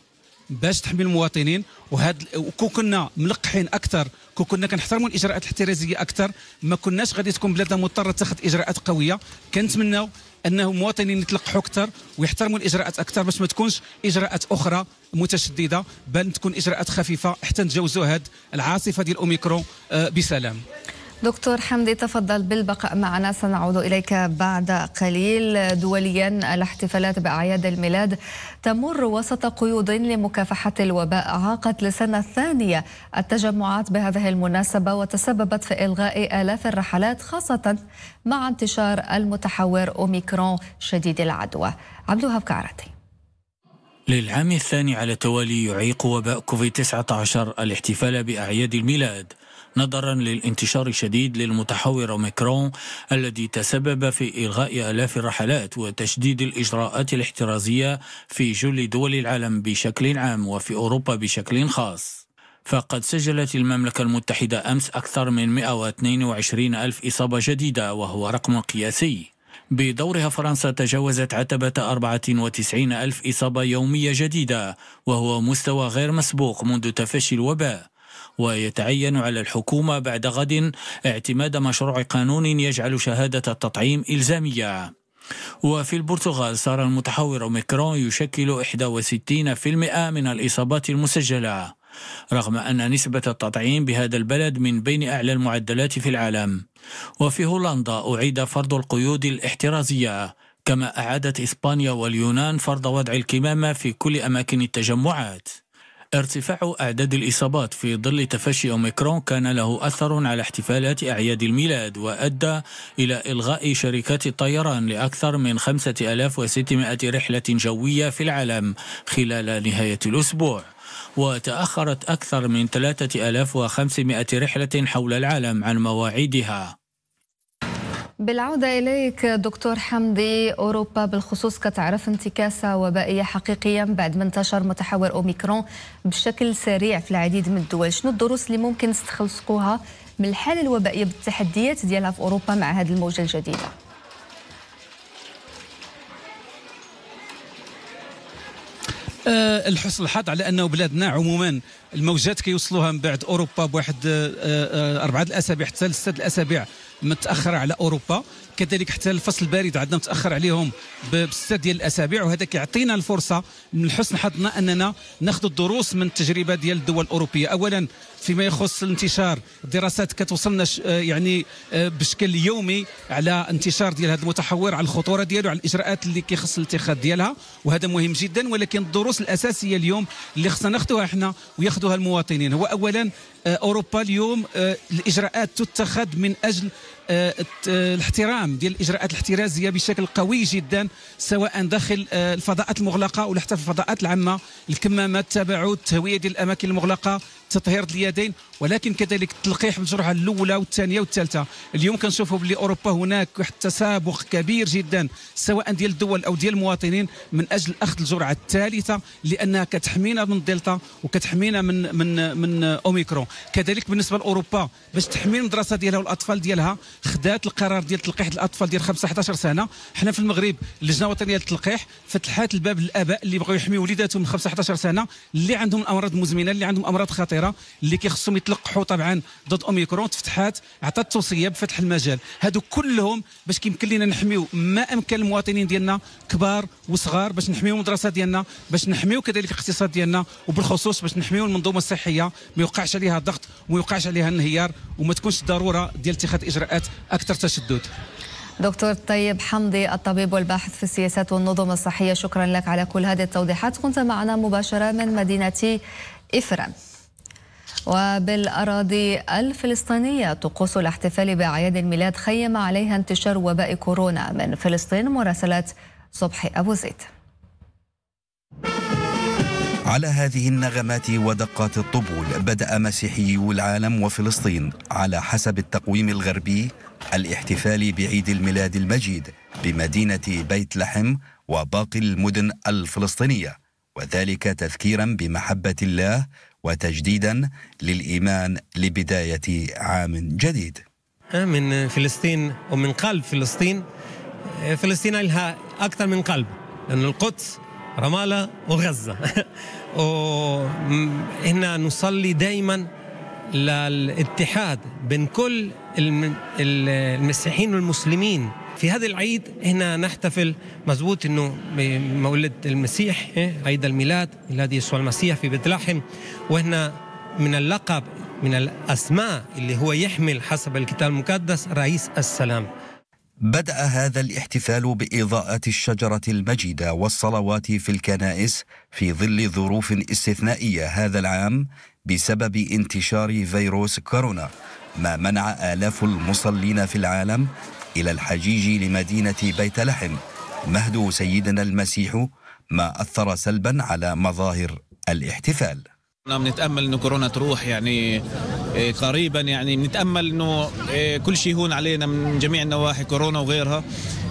باش تحمي المواطنين وهاد كون كنا ملقحين اكثر كون كنا كنحترموا الاجراءات الاحترازيه اكثر ما كناش غادي تكون بلادنا مضطره تاخذ اجراءات قويه كنتمناو انه مواطنين يتلقحوا اكثر ويحترموا الاجراءات اكثر باش ما تكونش اجراءات اخرى متشدده بل تكون اجراءات خفيفه حتى نتجاوزوا هذه العاصفه ديال اوميكرون آه، بسلام دكتور حمدي تفضل بالبقاء معنا سنعود إليك بعد قليل دوليا الاحتفالات بأعياد الميلاد تمر وسط قيود لمكافحة الوباء عاقت لسنة ثانية التجمعات بهذه المناسبة وتسببت في إلغاء آلاف الرحلات خاصة مع انتشار المتحور أوميكرون شديد العدوى عبد الوهاب كعرتي للعام الثاني على التوالي يعيق وباء كوفيد 19 الاحتفال بأعياد الميلاد نظرا للانتشار الشديد للمتحور ميكرون الذي تسبب في إلغاء آلاف الرحلات وتشديد الإجراءات الاحترازية في جل دول العالم بشكل عام وفي أوروبا بشكل خاص فقد سجلت المملكة المتحدة أمس أكثر من 122 ألف إصابة جديدة وهو رقم قياسي بدورها فرنسا تجاوزت عتبة 94 ألف إصابة يومية جديدة وهو مستوى غير مسبوق منذ تفشي الوباء ويتعين على الحكومة بعد غد اعتماد مشروع قانون يجعل شهادة التطعيم إلزامية وفي البرتغال صار المتحور ميكرون يشكل 61% من الإصابات المسجلة رغم أن نسبة التطعيم بهذا البلد من بين أعلى المعدلات في العالم وفي هولندا أعيد فرض القيود الاحترازية كما أعادت إسبانيا واليونان فرض وضع الكمامة في كل أماكن التجمعات ارتفاع أعداد الإصابات في ظل تفشي أوميكرون كان له أثر على احتفالات أعياد الميلاد وأدى إلى إلغاء شركات الطيران لأكثر من 5600 رحلة جوية في العالم خلال نهاية الأسبوع وتأخرت أكثر من 3500 رحلة حول العالم عن مواعيدها بالعودة إليك دكتور حمدي أوروبا بالخصوص كتعرف انتكاسة وبائية حقيقية بعد ما انتشر متحور أوميكرون بشكل سريع في العديد من الدول شنو الدروس اللي ممكن نستخلصوها من الحالة الوبائية بالتحديات ديالها في أوروبا مع هذه الموجة الجديدة آه، الحصل الحظ على انه بلادنا عموما الموجات كيوصلوها من بعد اوروبا بواحد آه، آه، اربعه الاسابيع حتى لسته الاسابيع متاخره على اوروبا كذلك حتى الفصل البارد عندنا متاخر عليهم بسته ديال الاسابيع وهذا كيعطينا الفرصه من حسن حظنا اننا ناخذ الدروس من التجربه ديال الدول الاوروبيه اولا فيما يخص الانتشار دراسات كتوصلنا آه، يعني آه، بشكل يومي على انتشار ديال هذا المتحور على الخطوره ديالو على الاجراءات اللي كيخص الاتخاذ ديالها وهذا مهم جدا ولكن الدروس الاساسيه اليوم اللي خصنا ناخذوها احنا وياخذوها المواطنين هو اولا آه، اوروبا اليوم الاجراءات تتخذ من اجل آه، آه، الاحترام ديال الاجراءات الاحترازيه بشكل قوي جدا سواء داخل آه، الفضاءات المغلقه ولا حتى في الفضاءات العامه الكمامات التباعد التهويه ديال الاماكن المغلقه تطهير اليدين ولكن كذلك التلقيح بالجرعه الاولى والثانيه والثالثه اليوم كنشوفوا بلي اوروبا هناك واحد التسابق كبير جدا سواء ديال الدول او ديال المواطنين من اجل اخذ الجرعه الثالثه لانها كتحمينا من الدلتا وكتحمينا من من من اوميكرون كذلك بالنسبه لاوروبا باش تحمي المدرسه ديالها والاطفال ديالها خدات القرار ديال تلقيح الاطفال ديال 5 11 سنه حنا في المغرب اللجنه الوطنيه للتلقيح فتحات الباب للاباء اللي بغاو يحميوا وليداتهم من 5 11 سنه اللي عندهم امراض مزمنه اللي عندهم امراض خطيره اللي كيخصهم تلقحوا طبعا ضد اوميكرون تفتحات عطات توصيه بفتح المجال هادو كلهم باش كيمكن لنا نحميو ما امكن المواطنين ديالنا كبار وصغار باش نحميو المدرسه ديالنا باش نحميو كذلك الاقتصاد ديالنا وبالخصوص باش نحميو المنظومه الصحيه ما يوقعش عليها الضغط وما يوقعش عليها الانهيار وما تكونش ضروره ديال اتخاذ اجراءات اكثر تشدد دكتور طيب حمدي الطبيب والباحث في السياسات والنظم الصحيه شكرا لك على كل هذه التوضيحات كنت معنا مباشره من مدينه افران وبالأراضي الفلسطينية طقوس الاحتفال بأعياد الميلاد خيم عليها انتشار وباء كورونا من فلسطين مراسلة صبحي أبو زيد على هذه النغمات ودقات الطبول بدأ مسيحيو العالم وفلسطين على حسب التقويم الغربي الاحتفال بعيد الميلاد المجيد بمدينة بيت لحم وباقي المدن الفلسطينية وذلك تذكيرا بمحبة الله وتجديدا للايمان لبدايه عام جديد. آه، من فلسطين ومن قلب فلسطين آه، فلسطين لها اكثر من قلب لان القدس رماله وغزه وهنا نصلي دائما للاتحاد بين كل المسيحيين والمسلمين في هذا العيد هنا نحتفل مزبوط انه بمولد المسيح إيه؟ عيد الميلاد ميلاد يسوع المسيح في بيت لحم وهنا من اللقب من الاسماء اللي هو يحمل حسب الكتاب المقدس رئيس السلام بدأ هذا الاحتفال بإضاءة الشجرة المجيدة والصلوات في الكنائس في ظل ظروف استثنائية هذا العام بسبب انتشار فيروس كورونا ما منع آلاف المصلين في العالم إلى الحجيج لمدينة بيت لحم مهد سيدنا المسيح ما أثر سلبا على مظاهر الاحتفال احنا نعم، بنتامل انه كورونا تروح يعني إيه، قريبا يعني بنتامل انه إيه، كل شيء يهون علينا من جميع النواحي كورونا وغيرها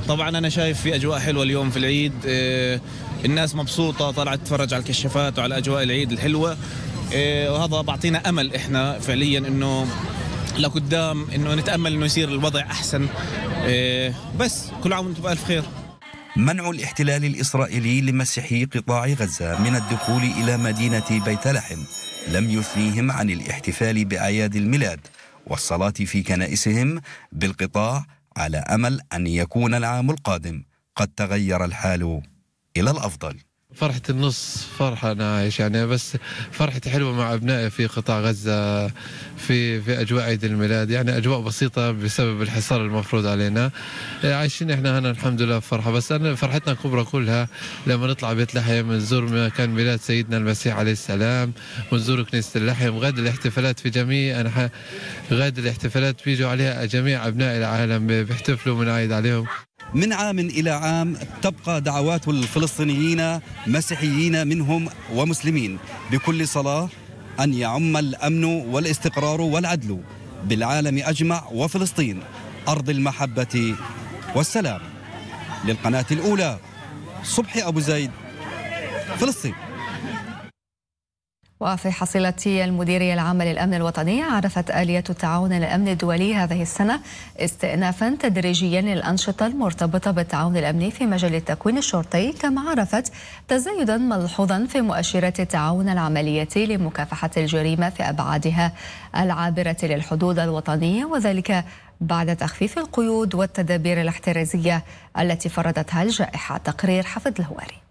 طبعا انا شايف في اجواء حلوه اليوم في العيد إيه، الناس مبسوطه طلعت تتفرج على الكشافات وعلى اجواء العيد الحلوه وهذا بعطينا امل احنا فعليا انه لقدام انه نتامل انه يصير الوضع احسن إيه، بس كل عام وانتم بالف خير منع الاحتلال الاسرائيلي لمسيحي قطاع غزه من الدخول الى مدينه بيت لحم لم يثنيهم عن الاحتفال باعياد الميلاد والصلاه في كنائسهم بالقطاع على امل ان يكون العام القادم قد تغير الحال الى الافضل فرحة النص فرحة أنا عايش يعني بس فرحتي حلوة مع أبنائي في قطاع غزة في في أجواء عيد الميلاد يعني أجواء بسيطة بسبب الحصار المفروض علينا آه، عايشين إحنا هنا الحمد لله فرحة بس أنا فرحتنا الكبرى كلها لما نطلع بيت لحم نزور مكان ميلاد سيدنا المسيح عليه السلام ونزور كنيسة اللحم غد الاحتفالات في جميع أنحاء غد الاحتفالات بيجوا عليها جميع أبناء العالم بيحتفلوا من عيد عليهم من عام إلى عام تبقى دعوات الفلسطينيين مسيحيين منهم ومسلمين بكل صلاة أن يعم الأمن والاستقرار والعدل بالعالم أجمع وفلسطين أرض المحبة والسلام للقناة الأولى صبحي أبو زيد فلسطين وفي حصيلة المديرية العامة للأمن الوطني عرفت آلية التعاون الأمني الدولي هذه السنة استئنافا تدريجيا للأنشطة المرتبطة بالتعاون الأمني في مجال التكوين الشرطي كما عرفت تزايدا ملحوظا في مؤشرات التعاون العملية لمكافحة الجريمة في أبعادها العابرة للحدود الوطنية وذلك بعد تخفيف القيود والتدابير الاحترازية التي فرضتها الجائحة تقرير حفظ الهواري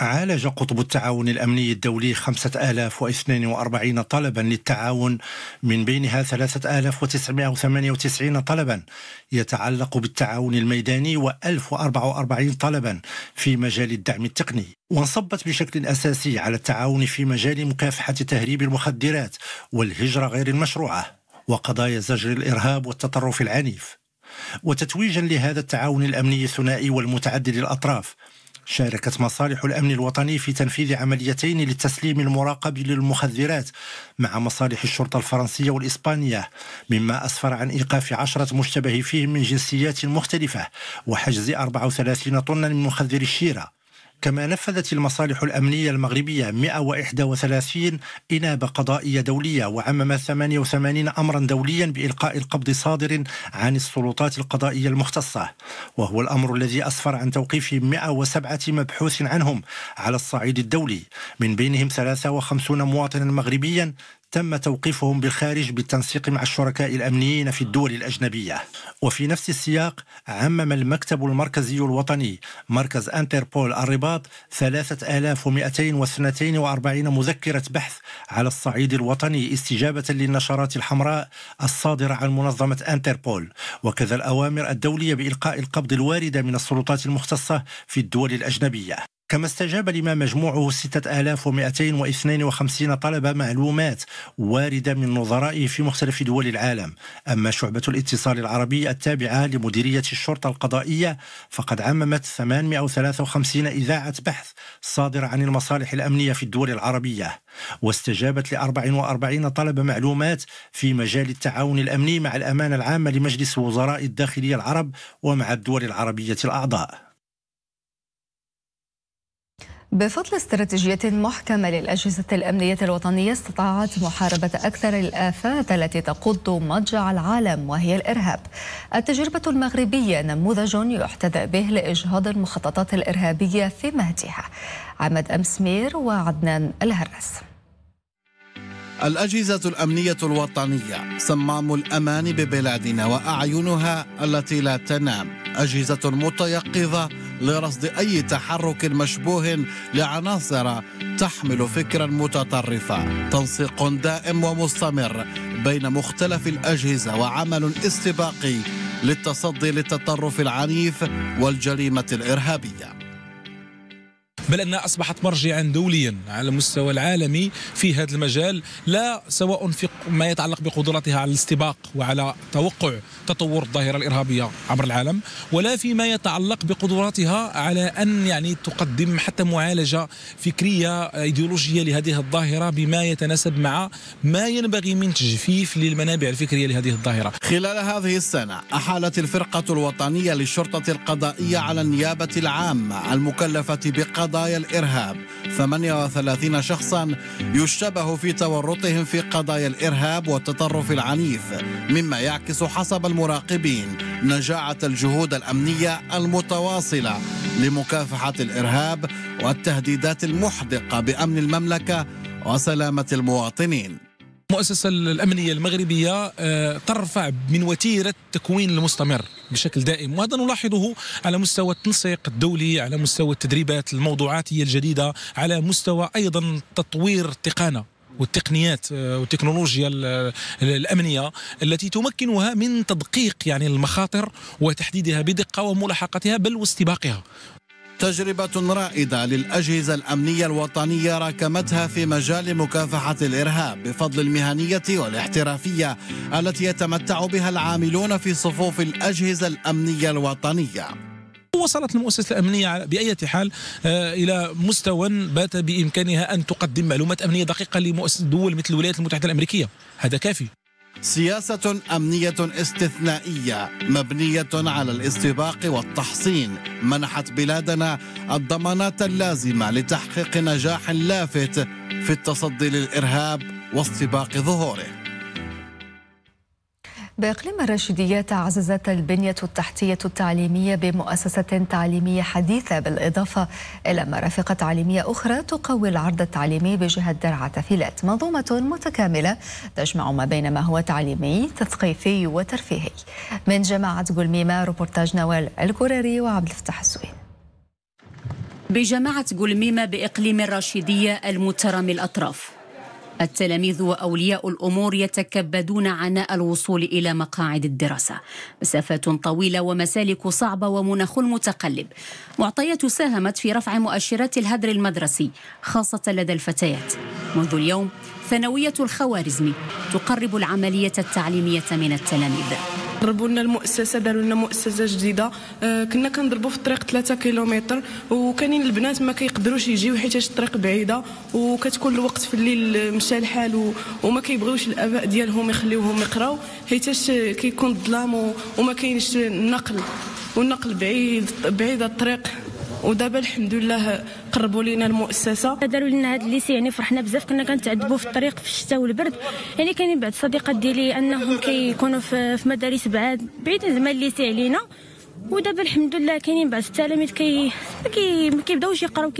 عالج قطب التعاون الأمني الدولي 5042 طلبا للتعاون من بينها 3998 طلبا يتعلق بالتعاون الميداني و1044 طلبا في مجال الدعم التقني وانصبت بشكل أساسي على التعاون في مجال مكافحة تهريب المخدرات والهجرة غير المشروعة وقضايا زجر الإرهاب والتطرف العنيف وتتويجا لهذا التعاون الأمني الثنائي والمتعدد الأطراف شاركت مصالح الأمن الوطني في تنفيذ عمليتين للتسليم المراقب للمخدرات مع مصالح الشرطة الفرنسية والإسبانية مما أسفر عن إيقاف عشرة مشتبه فيهم من جنسيات مختلفة وحجز 34 طنا من مخدر الشيرة كما نفذت المصالح الأمنية المغربية 131 إنابة قضائية دولية وعمم 88 أمرا دوليا بإلقاء القبض صادر عن السلطات القضائية المختصة وهو الأمر الذي أسفر عن توقيف 107 مبحوث عنهم على الصعيد الدولي من بينهم 53 مواطنا مغربيا تم توقيفهم بالخارج بالتنسيق مع الشركاء الامنيين في الدول الاجنبيه وفي نفس السياق عمم المكتب المركزي الوطني مركز انتربول الرباط 3242 مذكره بحث على الصعيد الوطني استجابه للنشرات الحمراء الصادره عن منظمه انتربول وكذا الاوامر الدوليه بالقاء القبض الوارده من السلطات المختصه في الدول الاجنبيه كما استجاب لما مجموعه 6252 طلب معلومات واردة من نظرائه في مختلف دول العالم أما شعبة الاتصال العربي التابعة لمديرية الشرطة القضائية فقد عممت 853 إذاعة بحث صادرة عن المصالح الأمنية في الدول العربية واستجابت ل 44 طلب معلومات في مجال التعاون الأمني مع الأمانة العامة لمجلس وزراء الداخلية العرب ومع الدول العربية الأعضاء بفضل استراتيجية محكمة للأجهزة الأمنية الوطنية استطاعت محاربة أكثر الآفات التي تقض مضجع العالم وهي الإرهاب التجربة المغربية نموذج يحتذى به لإجهاض المخططات الإرهابية في مهدها عمد أمسمير وعدنان الهرس الأجهزة الأمنية الوطنية صمام الأمان ببلادنا وأعينها التي لا تنام أجهزة متيقظة لرصد أي تحرك مشبوه لعناصر تحمل فكرا متطرفا تنسيق دائم ومستمر بين مختلف الأجهزة وعمل استباقي للتصدي للتطرف العنيف والجريمة الإرهابية بل أنها أصبحت مرجعا دوليا على المستوى العالمي في هذا المجال لا سواء في ما يتعلق بقدرتها على الاستباق وعلى توقع تطور الظاهرة الإرهابية عبر العالم ولا فيما يتعلق بقدراتها على أن يعني تقدم حتى معالجة فكرية ايديولوجية لهذه الظاهرة بما يتناسب مع ما ينبغي من تجفيف للمنابع الفكرية لهذه الظاهرة خلال هذه السنة أحالت الفرقة الوطنية للشرطة القضائية على النيابة العامة المكلفة بقضاء قضايا الإرهاب 38 شخصا يشتبه في تورطهم في قضايا الإرهاب والتطرف العنيف مما يعكس حسب المراقبين نجاعة الجهود الأمنية المتواصلة لمكافحة الإرهاب والتهديدات المحدقة بأمن المملكة وسلامة المواطنين المؤسسة الأمنية المغربية آه، ترفع من وتيرة التكوين المستمر بشكل دائم وهذا نلاحظه على مستوى التنسيق الدولي على مستوى التدريبات الموضوعاتية الجديدة على مستوى أيضا تطوير التقانة والتقنيات آه، والتكنولوجيا الامنيه التي تمكنها من تدقيق يعني المخاطر وتحديدها بدقه وملاحقتها بل واستباقها تجربة رائدة للأجهزة الأمنية الوطنية راكمتها في مجال مكافحة الإرهاب بفضل المهنية والاحترافية التي يتمتع بها العاملون في صفوف الأجهزة الأمنية الوطنية وصلت المؤسسة الأمنية بأية حال آه، إلى مستوى بات بإمكانها أن تقدم معلومات أمنية دقيقة دول مثل الولايات المتحدة الأمريكية هذا كافي سياسة أمنية استثنائية مبنية على الاستباق والتحصين منحت بلادنا الضمانات اللازمة لتحقيق نجاح لافت في التصدي للإرهاب واستباق ظهوره بإقليم الراشدية تعززت البنية التحتية التعليمية بمؤسسة تعليمية حديثة بالإضافة إلى مرافق تعليمية أخرى تقوي العرض التعليمي بجهة درعا تفيلات منظومة متكاملة تجمع ما بين ما هو تعليمي تثقيفي وترفيهي من جماعة قلميمة روبورتاج نوال الكراري وعبد الفتاح السوين بجماعة قلميمة بإقليم الراشدية المترامي الأطراف التلاميذ وأولياء الأمور يتكبدون عناء الوصول إلى مقاعد الدراسة مسافات طويلة ومسالك صعبة ومناخ متقلب معطيات ساهمت في رفع مؤشرات الهدر المدرسي خاصة لدى الفتيات منذ اليوم ثانوية الخوارزمي تقرب العملية التعليمية من التلاميذ ضربوا لنا المؤسسه داروا لنا مؤسسه جديده آه، كنا كنضربوا في الطريق 3 كيلومتر وكانين البنات ما كيقدروش يجيو حيتاش الطريق بعيده وكتكون الوقت في الليل مشى الحال وما كيبغيوش الاباء ديالهم يخليوهم يقراو حيتاش كيكون الظلام وما كاينش النقل والنقل بعيد بعيد الطريق ودابا الحمد لله قربوا لينا المؤسسه داروا لنا هذا الليسي يعني فرحنا بزاف كنا كنتعذبوا في الطريق في الشتاء والبرد يعني كاينين بعض الصديقات ديالي انهم كيكونوا في مدارس بعاد بعيد زعما الليسي علينا ودابا الحمد لله كاينين بعض التلاميذ كي ما كيبداوش يقراو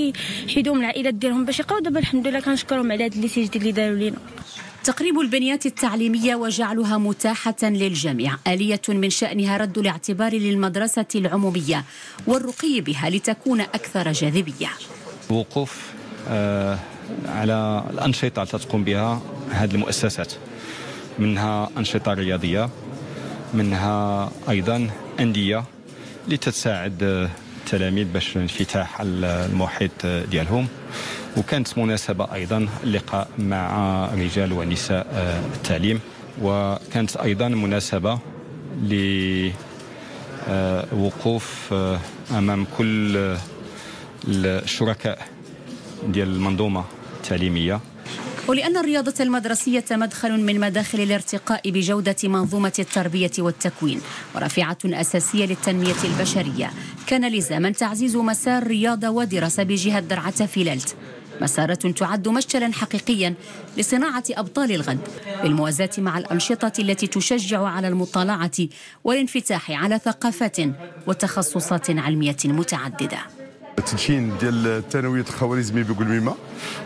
من العائلات ديالهم باش يقراو دابا الحمد لله كنشكرهم على هذا الليسي الجديد اللي داروا لينا تقريب البنيات التعليمية وجعلها متاحة للجميع آلية من شأنها رد الاعتبار للمدرسة العمومية والرقي بها لتكون أكثر جاذبية وقوف آه، على الأنشطة التي تقوم بها هذه المؤسسات منها أنشطة رياضية منها أيضا أندية لتساعد التلاميذ آه، باش انفتاح المحيط آه، ديالهم وكانت مناسبة أيضا لقاء مع رجال ونساء آه، التعليم وكانت أيضا مناسبة لوقوف آه، آه، أمام كل الشركاء ديال المنظومة التعليمية ولأن الرياضة المدرسية مدخل من مداخل الارتقاء بجودة منظومة التربية والتكوين ورافعة أساسية للتنمية البشرية كان لزاما تعزيز مسار رياضة ودراسة بجهة درعة فيلالت مسارة تعد مشجرا حقيقيا لصناعة أبطال الغد بالموازاة مع الأنشطة التي تشجع على المطالعة والانفتاح على ثقافات وتخصصات علمية متعددة التدشين ديال الثانويه الخوارزمي بقلميمه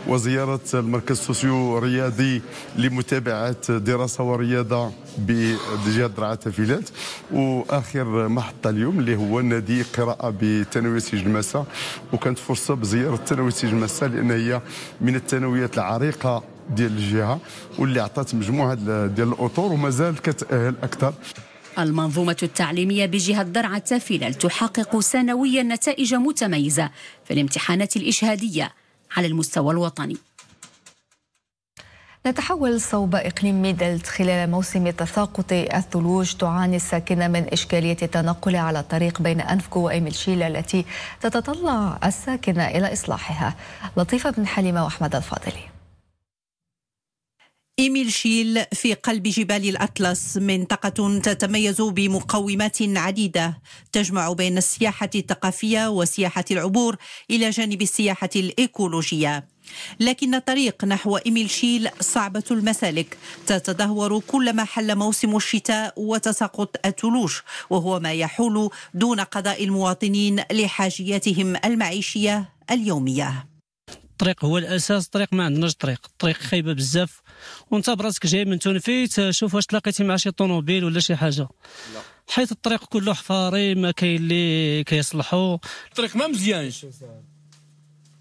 وزياره المركز السوسيو رياضي لمتابعه دراسه ورياضه بجهه درعا تافيلات واخر محطه اليوم اللي هو نادي قراءه بثانويه سجل مسا وكانت فرصه بزياره ثانويه سجل مسا لان هي من الثانويات العريقه ديال الجهه واللي عطات مجموعه ديال الاطر ومازال كتاهل اكثر المنظومة التعليمية بجهة درعة فلال تحقق سنويا نتائج متميزة في الامتحانات الإشهادية على المستوى الوطني نتحول صوب إقليم ميدلت خلال موسم تساقط الثلوج تعاني الساكنة من إشكالية التنقل على الطريق بين أنفكو وإيميل شيلا التي تتطلع الساكنة إلى إصلاحها لطيفة بن حليمة وأحمد الفاضلي إيميل شيل في قلب جبال الأطلس منطقة تتميز بمقومات عديدة تجمع بين السياحة الثقافية وسياحة العبور إلى جانب السياحة الإيكولوجية لكن الطريق نحو إيميل شيل صعبة المسالك تتدهور كلما حل موسم الشتاء وتساقط الثلوج وهو ما يحول دون قضاء المواطنين لحاجياتهم المعيشية اليومية الطريق هو الاساس الطريق ما عندناش طريق الطريق خايبه بزاف وانت براسك جاي من تونفيت شوف واش تلاقيتي مع شي طوموبيل ولا شي حاجه لا. حيت الطريق كله حفاري ما كاين اللي كيصلحوا الطريق ما مزيانش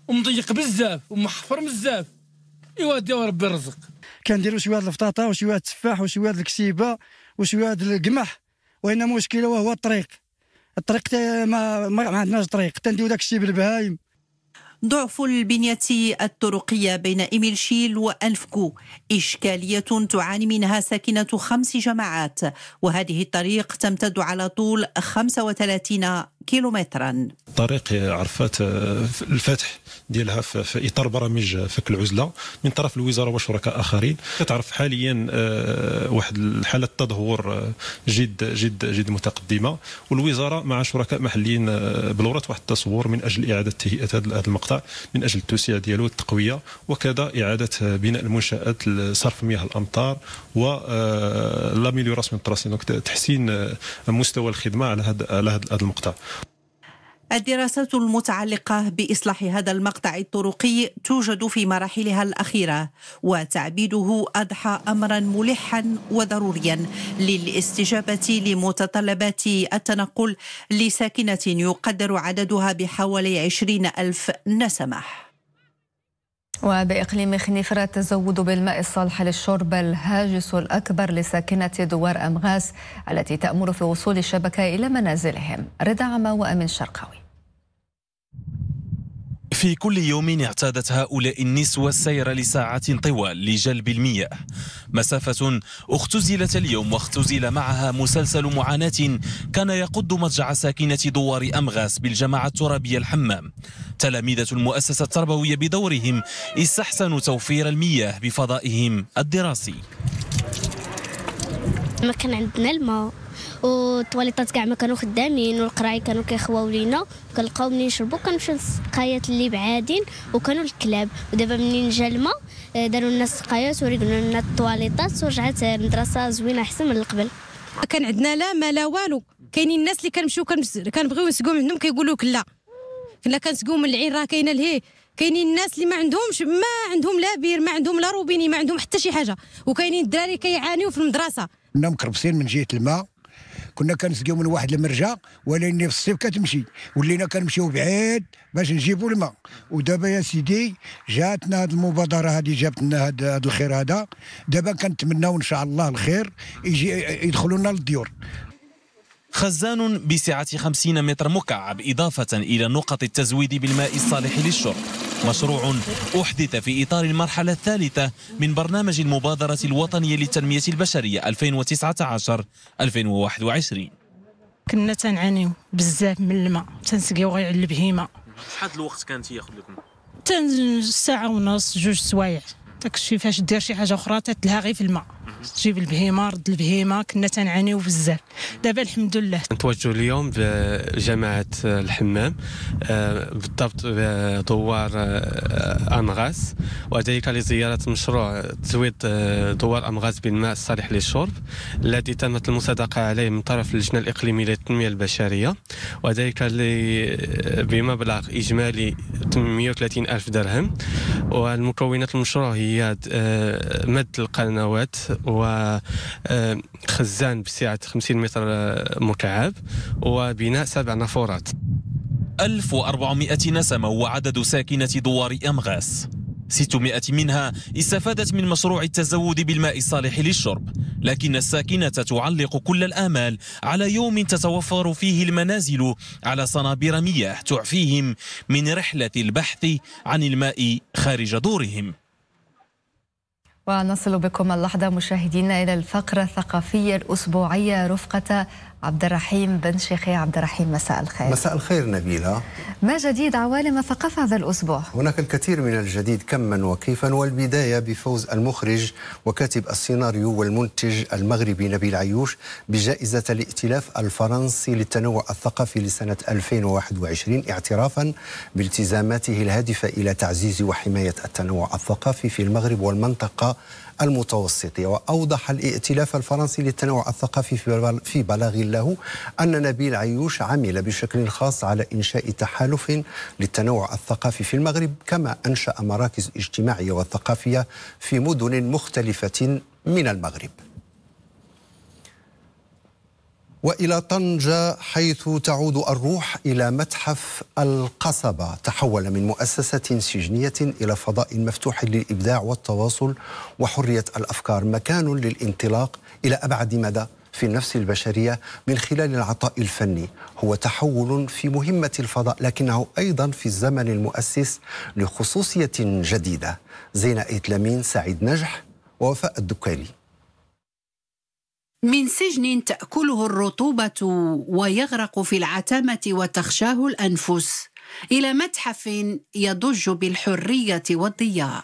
ومضيق بزاف ومحفر بزاف ايوا دي ربي الرزق كنديروا شويه واحد الفطاطا وشويه واحد التفاح وشويه واحد الكسيبه وشويه واحد القمح وهنا مشكله وهو الطريق الطريق ما ما عندناش طريق تنديو داك الشيء بالبهايم ضعف البنية الطرقية بين إميلشيل وألفكو إشكالية تعاني منها ساكنة خمس جماعات وهذه الطريق تمتد على طول 35 كيلومترا طريق عرفات آه، الفتح ديالها في اطار برامج فك العزله من طرف الوزاره وشركاء اخرين كتعرف حاليا آه، واحد الحاله تدهور آه، جد جد جد متقدمه والوزاره مع شركاء محليين بلورات واحد التصور من اجل اعاده تهيئه هذا المقطع من اجل التوسيع ديالو التقويه وكذا اعاده بناء المنشات لصرف مياه الامطار و لاميليوراسيون تراسي دونك تحسين مستوى الخدمه على هذا على هذا المقطع الدراسات المتعلقة بإصلاح هذا المقطع الطرقي توجد في مراحلها الأخيرة وتعبيده أضحى أمرا ملحا وضروريا للاستجابة لمتطلبات التنقل لساكنة يقدر عددها بحوالي 20 ألف نسمة وبإقليم خنيفرة التزود بالماء الصالح للشرب الهاجس الأكبر لساكنة دوار أمغاس التي تأمر في وصول الشبكة إلى منازلهم رضا عما وأمن شرقاوي في كل يوم اعتادت هؤلاء النسوة السير لساعات طوال لجلب المياه مسافة اختزلت اليوم واختزل معها مسلسل معاناة كان يقض مضجع ساكنة دوار أمغاس بالجماعة الترابية الحمام تلاميذة المؤسسة التربوية بدورهم استحسنوا توفير المياه بفضائهم الدراسي ما كان عندنا الماء والتواليطات كاع ما كانوا خدامين والقراي كانوا كيخواو لينا كنلقاو منين نشربوا كنمشيو للسقايات اللي بعادين وكانوا الكلاب ودابا منين جا الماء آه، داروا لنا السقايات وريقلوا لنا التواليطات ورجعت المدرسه آه، زوينه احسن من اللي قبل كان عندنا لا ما لا والو كاينين الناس اللي كنمشيو كنبغيو نسقوا منهم عندهم كيقولوا لك لا كنا كنسقوا من العين راه كاينه لهيه كاينين الناس اللي ما عندهمش ما عندهم لا بير ما عندهم لا روبيني ما عندهم حتى شي حاجه وكاينين الدراري كيعانيو في المدرسه كنا مكربسين من جهه الماء كنا كنسقيو من واحد المرجه ولاني في الصيف كتمشي ولينا كنمشيو بعيد باش نجيبوا الماء ودابا يا سيدي جاتنا هذه المبادره هذه جابت لنا هذا الخير هذا دابا كنتمناو ان شاء الله الخير يجي يدخلوا لنا للديور خزان بسعة 50 متر مكعب إضافة إلى نقط التزويد بالماء الصالح للشرب مشروع أحدث في إطار المرحلة الثالثة من برنامج المبادرة الوطنية للتنمية البشرية 2019-2021 كنا تنعانيو بزاف من الماء تنسقيو غير على البهيمه شحال الوقت كان تياخذ لكم تن ساعه ونص جوج سوايع داكشي فاش دير شي حاجه اخرى تتلها غير في الماء تجيب البهيمه رد البهيمه كنا تنعانيو بزاف دابا الحمد لله نتوجه اليوم بجماعه الحمام آه، بالضبط دوار انغاس آه، وذلك لزياره مشروع تزويد آه، دوار انغاس بالماء الصالح للشرب الذي تمت المصادقه عليه من طرف اللجنه الاقليميه للتنميه البشريه وذلك بمبلغ اجمالي 830 الف درهم والمكونات المشروع هي مد القنوات وخزان آه، بسعة 50 متر آه، مكعب وبناء سبع نافورات 1400 نسمة هو عدد ساكنة دوار أمغاس 600 منها استفادت من مشروع التزود بالماء الصالح للشرب لكن الساكنة تعلق كل الآمال على يوم تتوفر فيه المنازل على صنابير مياه تعفيهم من رحلة البحث عن الماء خارج دورهم ونصل بكم اللحظة مشاهدينا إلى الفقرة الثقافية الأسبوعية رفقة عبد الرحيم بن شيخي عبد الرحيم مساء الخير مساء الخير نبيلة ما جديد عوالم الثقافة هذا الأسبوع؟ هناك الكثير من الجديد كما وكيفا والبداية بفوز المخرج وكاتب السيناريو والمنتج المغربي نبيل عيوش بجائزة الائتلاف الفرنسي للتنوع الثقافي لسنة 2021 اعترافا بالتزاماته الهادفة إلى تعزيز وحماية التنوع الثقافي في المغرب والمنطقة المتوسطية وأوضح الائتلاف الفرنسي للتنوع الثقافي في بلاغ له أن نبيل عيوش عمل بشكل خاص على إنشاء تحالف للتنوع الثقافي في المغرب كما أنشأ مراكز اجتماعية وثقافية في مدن مختلفة من المغرب والى طنجه حيث تعود الروح الى متحف القصبه تحول من مؤسسه سجنيه الى فضاء مفتوح للابداع والتواصل وحريه الافكار مكان للانطلاق الى ابعد مدى في النفس البشريه من خلال العطاء الفني هو تحول في مهمه الفضاء لكنه ايضا في الزمن المؤسس لخصوصيه جديده زينه ايتلامين سعيد نجح ووفاء الدكالي من سجن تأكله الرطوبة ويغرق في العتمة وتخشاه الأنفس إلى متحف يضج بالحرية والضياء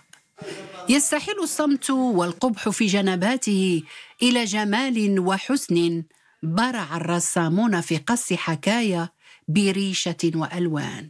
يستحيل الصمت والقبح في جنباته إلى جمال وحسن برع الرسامون في قص حكايا بريشة وألوان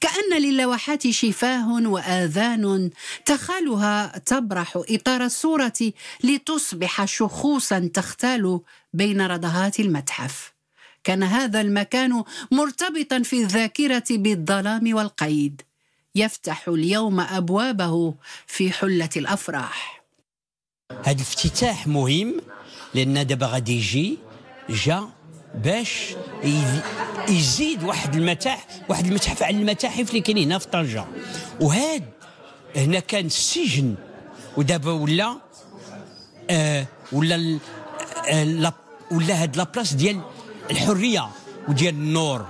كأن للوحات شفاه وآذان تخالها تبرح إطار الصورة لتصبح شخوصا تختال بين ردهات المتحف كان هذا المكان مرتبطا في الذاكرة بالظلام والقيد يفتح اليوم أبوابه في حلة الأفراح هذا الافتتاح مهم لأن دابا غادي يجي جا باش يزيد واحد المتاحف واحد المتحف على المتاحف اللي كاين هنا في طنجه وهاد هنا كان السجن ودابا ولا آه ولا آه ولا هاد لابلاس ديال الحريه وديال النور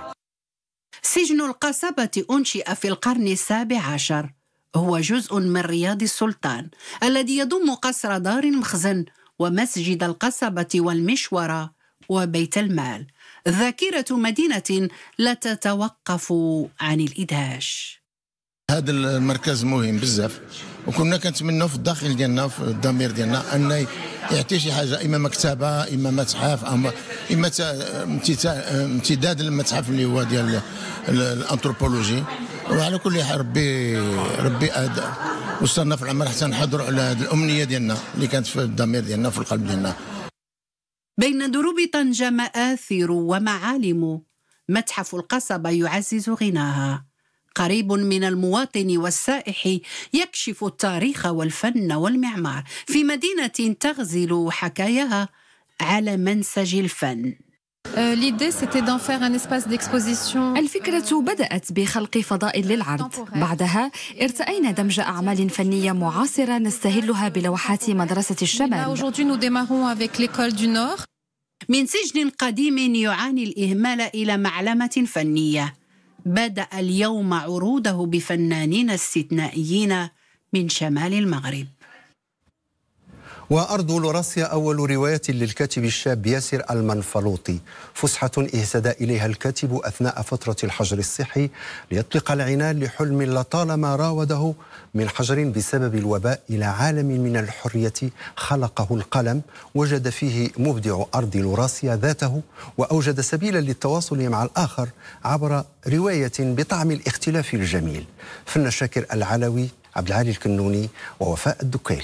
سجن القصبة أنشئ في القرن السابع عشر هو جزء من رياض السلطان الذي يضم قصر دار المخزن ومسجد القصبة والمشورة وبيت المال ذاكرة مدينة لا تتوقف عن الإدهاش هذا المركز مهم بزاف وكنا كنتمناو في الداخل ديالنا في الضمير ديالنا ان يعطي شي حاجه اما مكتبه اما متحف اما اما امتداد المتحف اللي هو ديال الانثروبولوجي وعلى كل حال ربي ربي أهدى. وصلنا في العمر حتى نحضروا على هذه الامنيه ديالنا اللي كانت في الضمير ديالنا في القلب ديالنا بين دروب طنجة مآثر ومعالم متحف القصبة يعزز غناها قريب من المواطن والسائح يكشف التاريخ والفن والمعمار في مدينة تغزل حكاياها على منسج الفن Euh, الفكرة بدأت بخلق فضاء للعرض بعدها ارتأينا دمج أعمال فنية معاصرة نستهلها بلوحات مدرسة الشمال من سجن قديم يعاني الإهمال إلى معلمة فنية بدأ اليوم عروضه بفنانين استثنائيين من شمال المغرب وأرض لوراسيا أول رواية للكاتب الشاب ياسر المنفلوطي فسحة اهتدى إليها الكاتب أثناء فترة الحجر الصحي ليطلق العنان لحلم لطالما راوده من حجر بسبب الوباء إلى عالم من الحرية خلقه القلم وجد فيه مبدع أرض لوراسيا ذاته وأوجد سبيلا للتواصل مع الآخر عبر رواية بطعم الاختلاف الجميل فن شاكر العلوي عبد العالي الكنوني ووفاء الدكيلي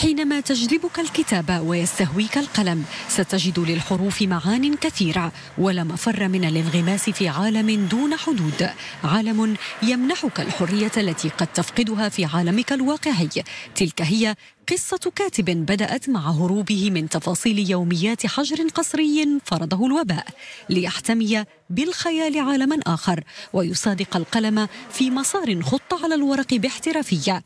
حينما تجذبك الكتابة ويستهويك القلم ستجد للحروف معان كثيرة ولا مفر من الانغماس في عالم دون حدود عالم يمنحك الحرية التي قد تفقدها في عالمك الواقعي تلك هي قصة كاتب بدأت مع هروبه من تفاصيل يوميات حجر قصري فرضه الوباء ليحتمي بالخيال عالما آخر ويصادق القلم في مسار خط على الورق باحترافية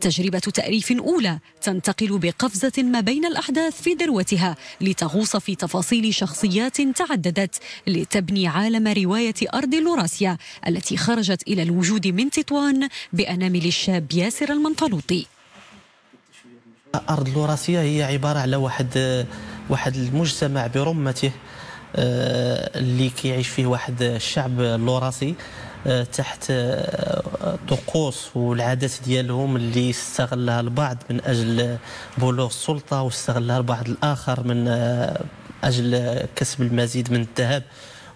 تجربة تأريف أولى تنتقل بقفزة ما بين الأحداث في ذروتها لتغوص في تفاصيل شخصيات تعددت لتبني عالم رواية أرض لوراسيا التي خرجت إلى الوجود من تطوان بأنامل الشاب ياسر المنطلوطي أرض لوراسيا هي عبارة على واحد واحد المجتمع برمته آه، اللي كيعيش فيه واحد الشعب اللوراسي آه، تحت آه، طقوس والعادات ديالهم اللي استغلها البعض من اجل بلوغ السلطه واستغلها البعض الاخر من آه، اجل كسب المزيد من الذهب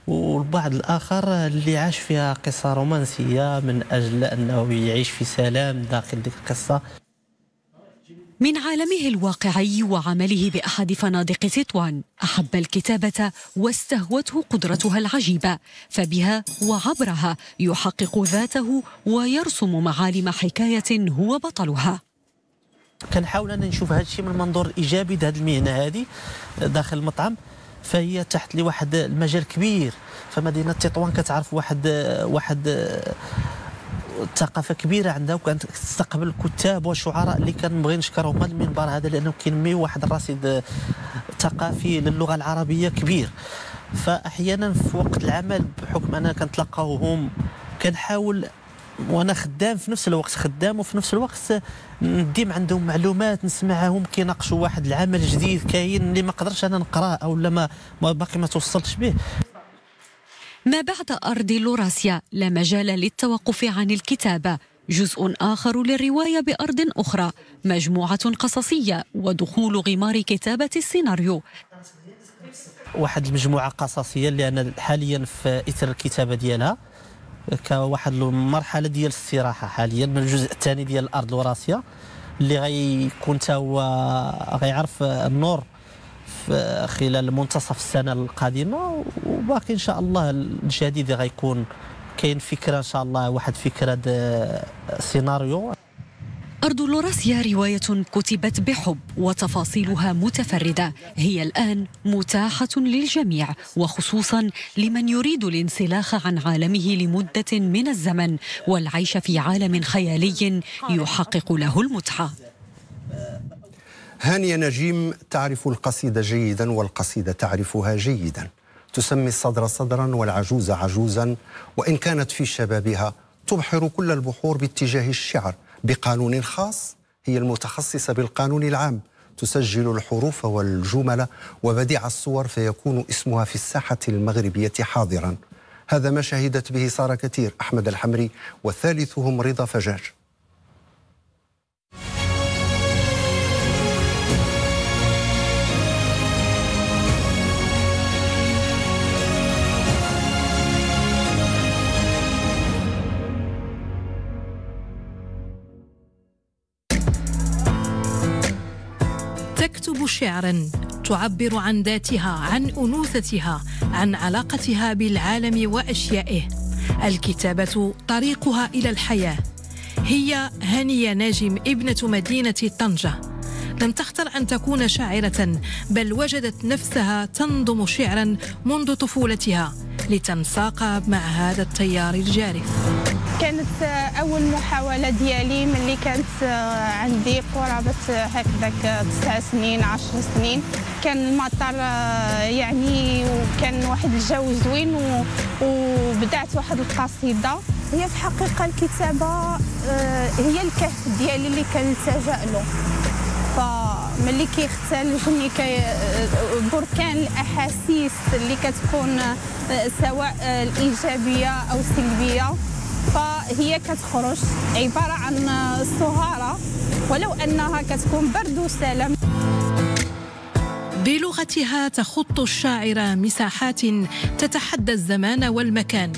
والبعض الاخر اللي عاش فيها قصه رومانسيه من اجل انه يعيش في سلام داخل ديك القصه من عالمه الواقعي وعمله بأحد فنادق تطوان أحب الكتابة واستهوته قدرتها العجيبة فبها وعبرها يحقق ذاته ويرسم معالم حكاية هو بطلها كنحاول أن نشوف هذا الشيء من منظور إيجابي هذه المهنة هذه داخل المطعم فهي تحت لواحد المجال كبير فمدينه تطوان كتعرف واحد واحد ثقافه كبيره عندها وكانت تستقبل كتاب وشعراء اللي كنبغي نشكرهم هذا المنبر هذا لانه كينمي واحد الرصيد ثقافي للغه العربيه كبير فاحيانا في وقت العمل بحكم اننا كنتلقاوهم كنحاول وانا خدام في نفس الوقت خدام وفي نفس الوقت نديم عندهم معلومات نسمعهم كيناقشوا واحد العمل جديد كاين اللي ما قدرتش انا نقراه او لا ما باقي ما توصلتش به ما بعد أرض لوراسيا لا مجال للتوقف عن الكتابة جزء آخر للرواية بأرض أخرى مجموعة قصصية ودخول غمار كتابة السيناريو واحد المجموعة قصصية اللي أنا حاليا في إثر الكتابة ديالها كواحد المرحلة ديال الاستراحة حاليا من الجزء الثاني ديال الأرض الوراثية اللي غيكون حتى هو غيعرف النور خلال منتصف السنه القادمه وباقي ان شاء الله الجديد غيكون كاين فكره ان شاء الله واحد فكره سيناريو أرض لوراسيا رواية كتبت بحب وتفاصيلها متفردة هي الآن متاحة للجميع وخصوصا لمن يريد الانسلاخ عن عالمه لمدة من الزمن والعيش في عالم خيالي يحقق له المتعة هانية نجيم تعرف القصيدة جيدا والقصيدة تعرفها جيدا تسمي الصدر صدرا والعجوز عجوزا وإن كانت في شبابها تبحر كل البحور باتجاه الشعر بقانون خاص هي المتخصصة بالقانون العام تسجل الحروف والجمل وبديع الصور فيكون اسمها في الساحة المغربية حاضرا هذا ما شهدت به سارة كثير أحمد الحمري وثالثهم رضا فجاج شعرا تعبر عن ذاتها عن انوثتها عن علاقتها بالعالم واشيائه الكتابه طريقها الى الحياه هي هنيه ناجم ابنه مدينه طنجه لم تختر ان تكون شاعره بل وجدت نفسها تنظم شعرا منذ طفولتها لتنساق مع هذا التيار الجارف كانت اول محاوله ديالي ملي كانت عندي قرابه هكذاك 9 سنين 10 سنين كان المطر آه، يعني وكان واحد الجو زوين وبدات واحد القصيده هي في الحقيقه الكتابه آه، هي الكهف ديالي اللي كنلتجا له فملي كيختلفني كي آه، بركان الاحاسيس اللي كتكون سواء الايجابيه او السلبيه فهي كتخرج عبارة عن صهارة ولو أنها كتكون برد وسلام بلغتها تخط الشاعرة مساحات تتحدى الزمان والمكان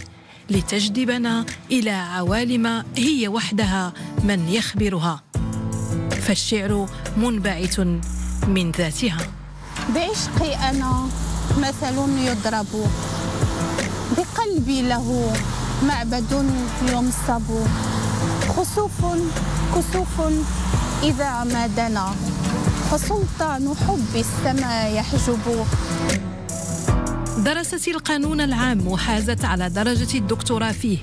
لتجذبنا إلى عوالم هي وحدها من يخبرها فالشعر منبعث من ذاتها بعشقي أنا مثل يضرب بقلبي له معبد يوم الصبو خسوف كسوف إذا ما دنا فسلطان حب السما يحجب درست القانون العام وحازت على درجة الدكتوراه فيه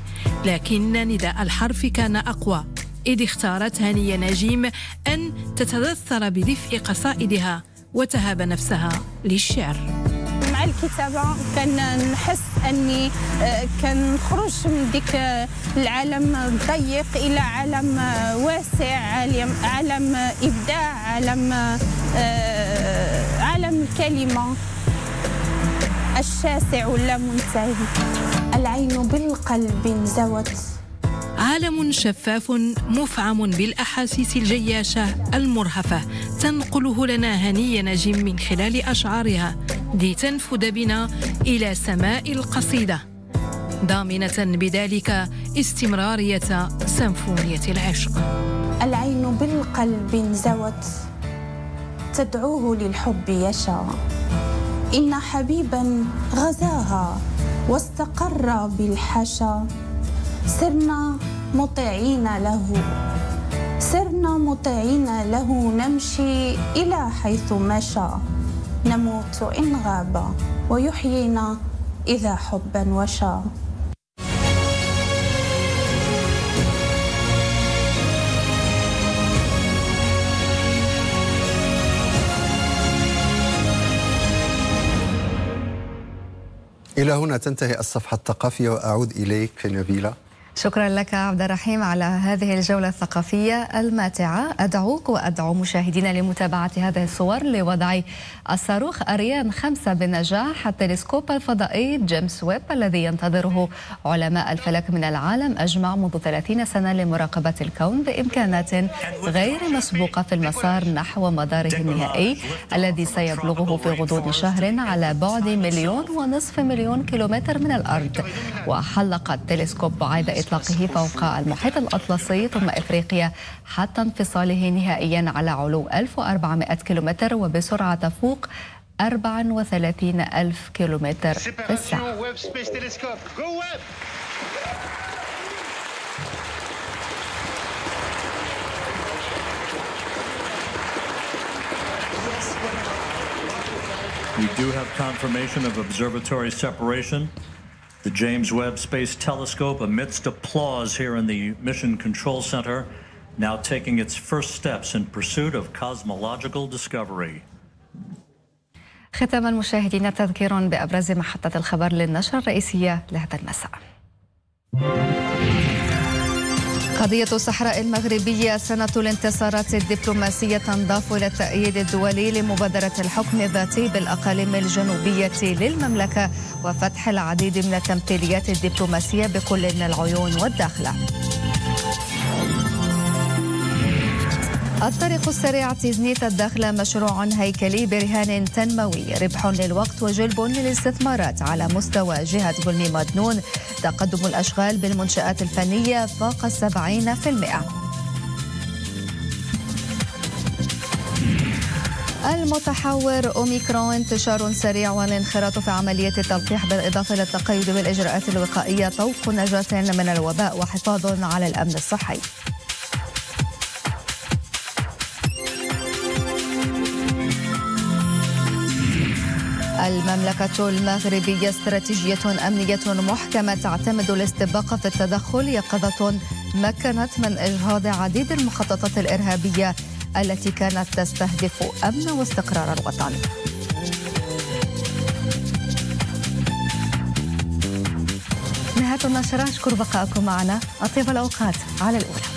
لكن نداء الحرف كان أقوى إذ اختارت هنية نجيم أن تتدثر بدفء قصائدها وتهاب نفسها للشعر مع الكتابه كنحس اني آه، كنخرج من ديك العالم الضيق الى عالم واسع عالم ابداع عالم آه، عالم الكلمه الشاسع ولا منتهي العين بالقلب زوت عالم شفاف مفعم بالاحاسيس الجياشه المرهفه تنقله لنا هنية نجم من خلال أشعارها لتنفذ بنا إلى سماء القصيدة ضامنة بذلك استمرارية سمفونية العشق العين بالقلب انزوت تدعوه للحب يشا إن حبيبا غزاها واستقر بالحشا سرنا مطيعين له سرنا مطيعين له نمشي إلى حيث مشى نموت إن غاب ويحيينا إذا حبا وشى إلى هنا تنتهي الصفحة الثقافية وأعود إليك نبيلة شكرا لك عبد الرحيم على هذه الجولة الثقافية الماتعة أدعوك وأدعو مشاهدينا لمتابعة هذه الصور لوضع الصاروخ أريان 5 بنجاح التلسكوب الفضائي جيمس ويب الذي ينتظره علماء الفلك من العالم أجمع منذ 30 سنة لمراقبة الكون بإمكانات غير مسبوقة في المسار نحو مداره النهائي الذي سيبلغه في غضون شهر على بعد مليون ونصف مليون كيلومتر من الأرض وحلق التلسكوب بعيد إطلاقه فوق المحيط الأطلسي ثم إفريقيا حتى انفصاله نهائيا على علو 1400 كيلومتر وبسرعة تفوق 34 ألف كيلومتر في الساعة We do have confirmation of observatory separation. The James Webb Space Telescope, amidst applause here in the Mission Control Center, now taking its first steps in pursuit of cosmological discovery. ختام المشاهدين تذكير بأبرز محطة الخبر للنشر الرئيسية لهذا المساء. قضية الصحراء المغربية سنة الانتصارات الدبلوماسية تنضاف إلى التأييد الدولي لمبادرة الحكم الذاتي بالأقاليم الجنوبية للمملكة وفتح العديد من التمثيليات الدبلوماسية بكل من العيون والداخلة. الطريق السريع تيزنيت الداخلة مشروع هيكلي برهان تنموي ربح للوقت وجلب للاستثمارات على مستوى جهة بلمي مدنون تقدم الأشغال بالمنشآت الفنية فوق السبعين في المئة المتحور أوميكرون انتشار سريع والانخراط في عملية التلقيح بالإضافة إلى التقيد بالإجراءات الوقائية طوق نجاة من الوباء وحفاظ على الأمن الصحي المملكة المغربية استراتيجية أمنية محكمة تعتمد الاستباق في التدخل يقظة مكنت من إجهاض عديد المخططات الإرهابية التي كانت تستهدف أمن واستقرار الوطن نهاية النشرة أشكر بقاءكم معنا أطيب الأوقات على الأولى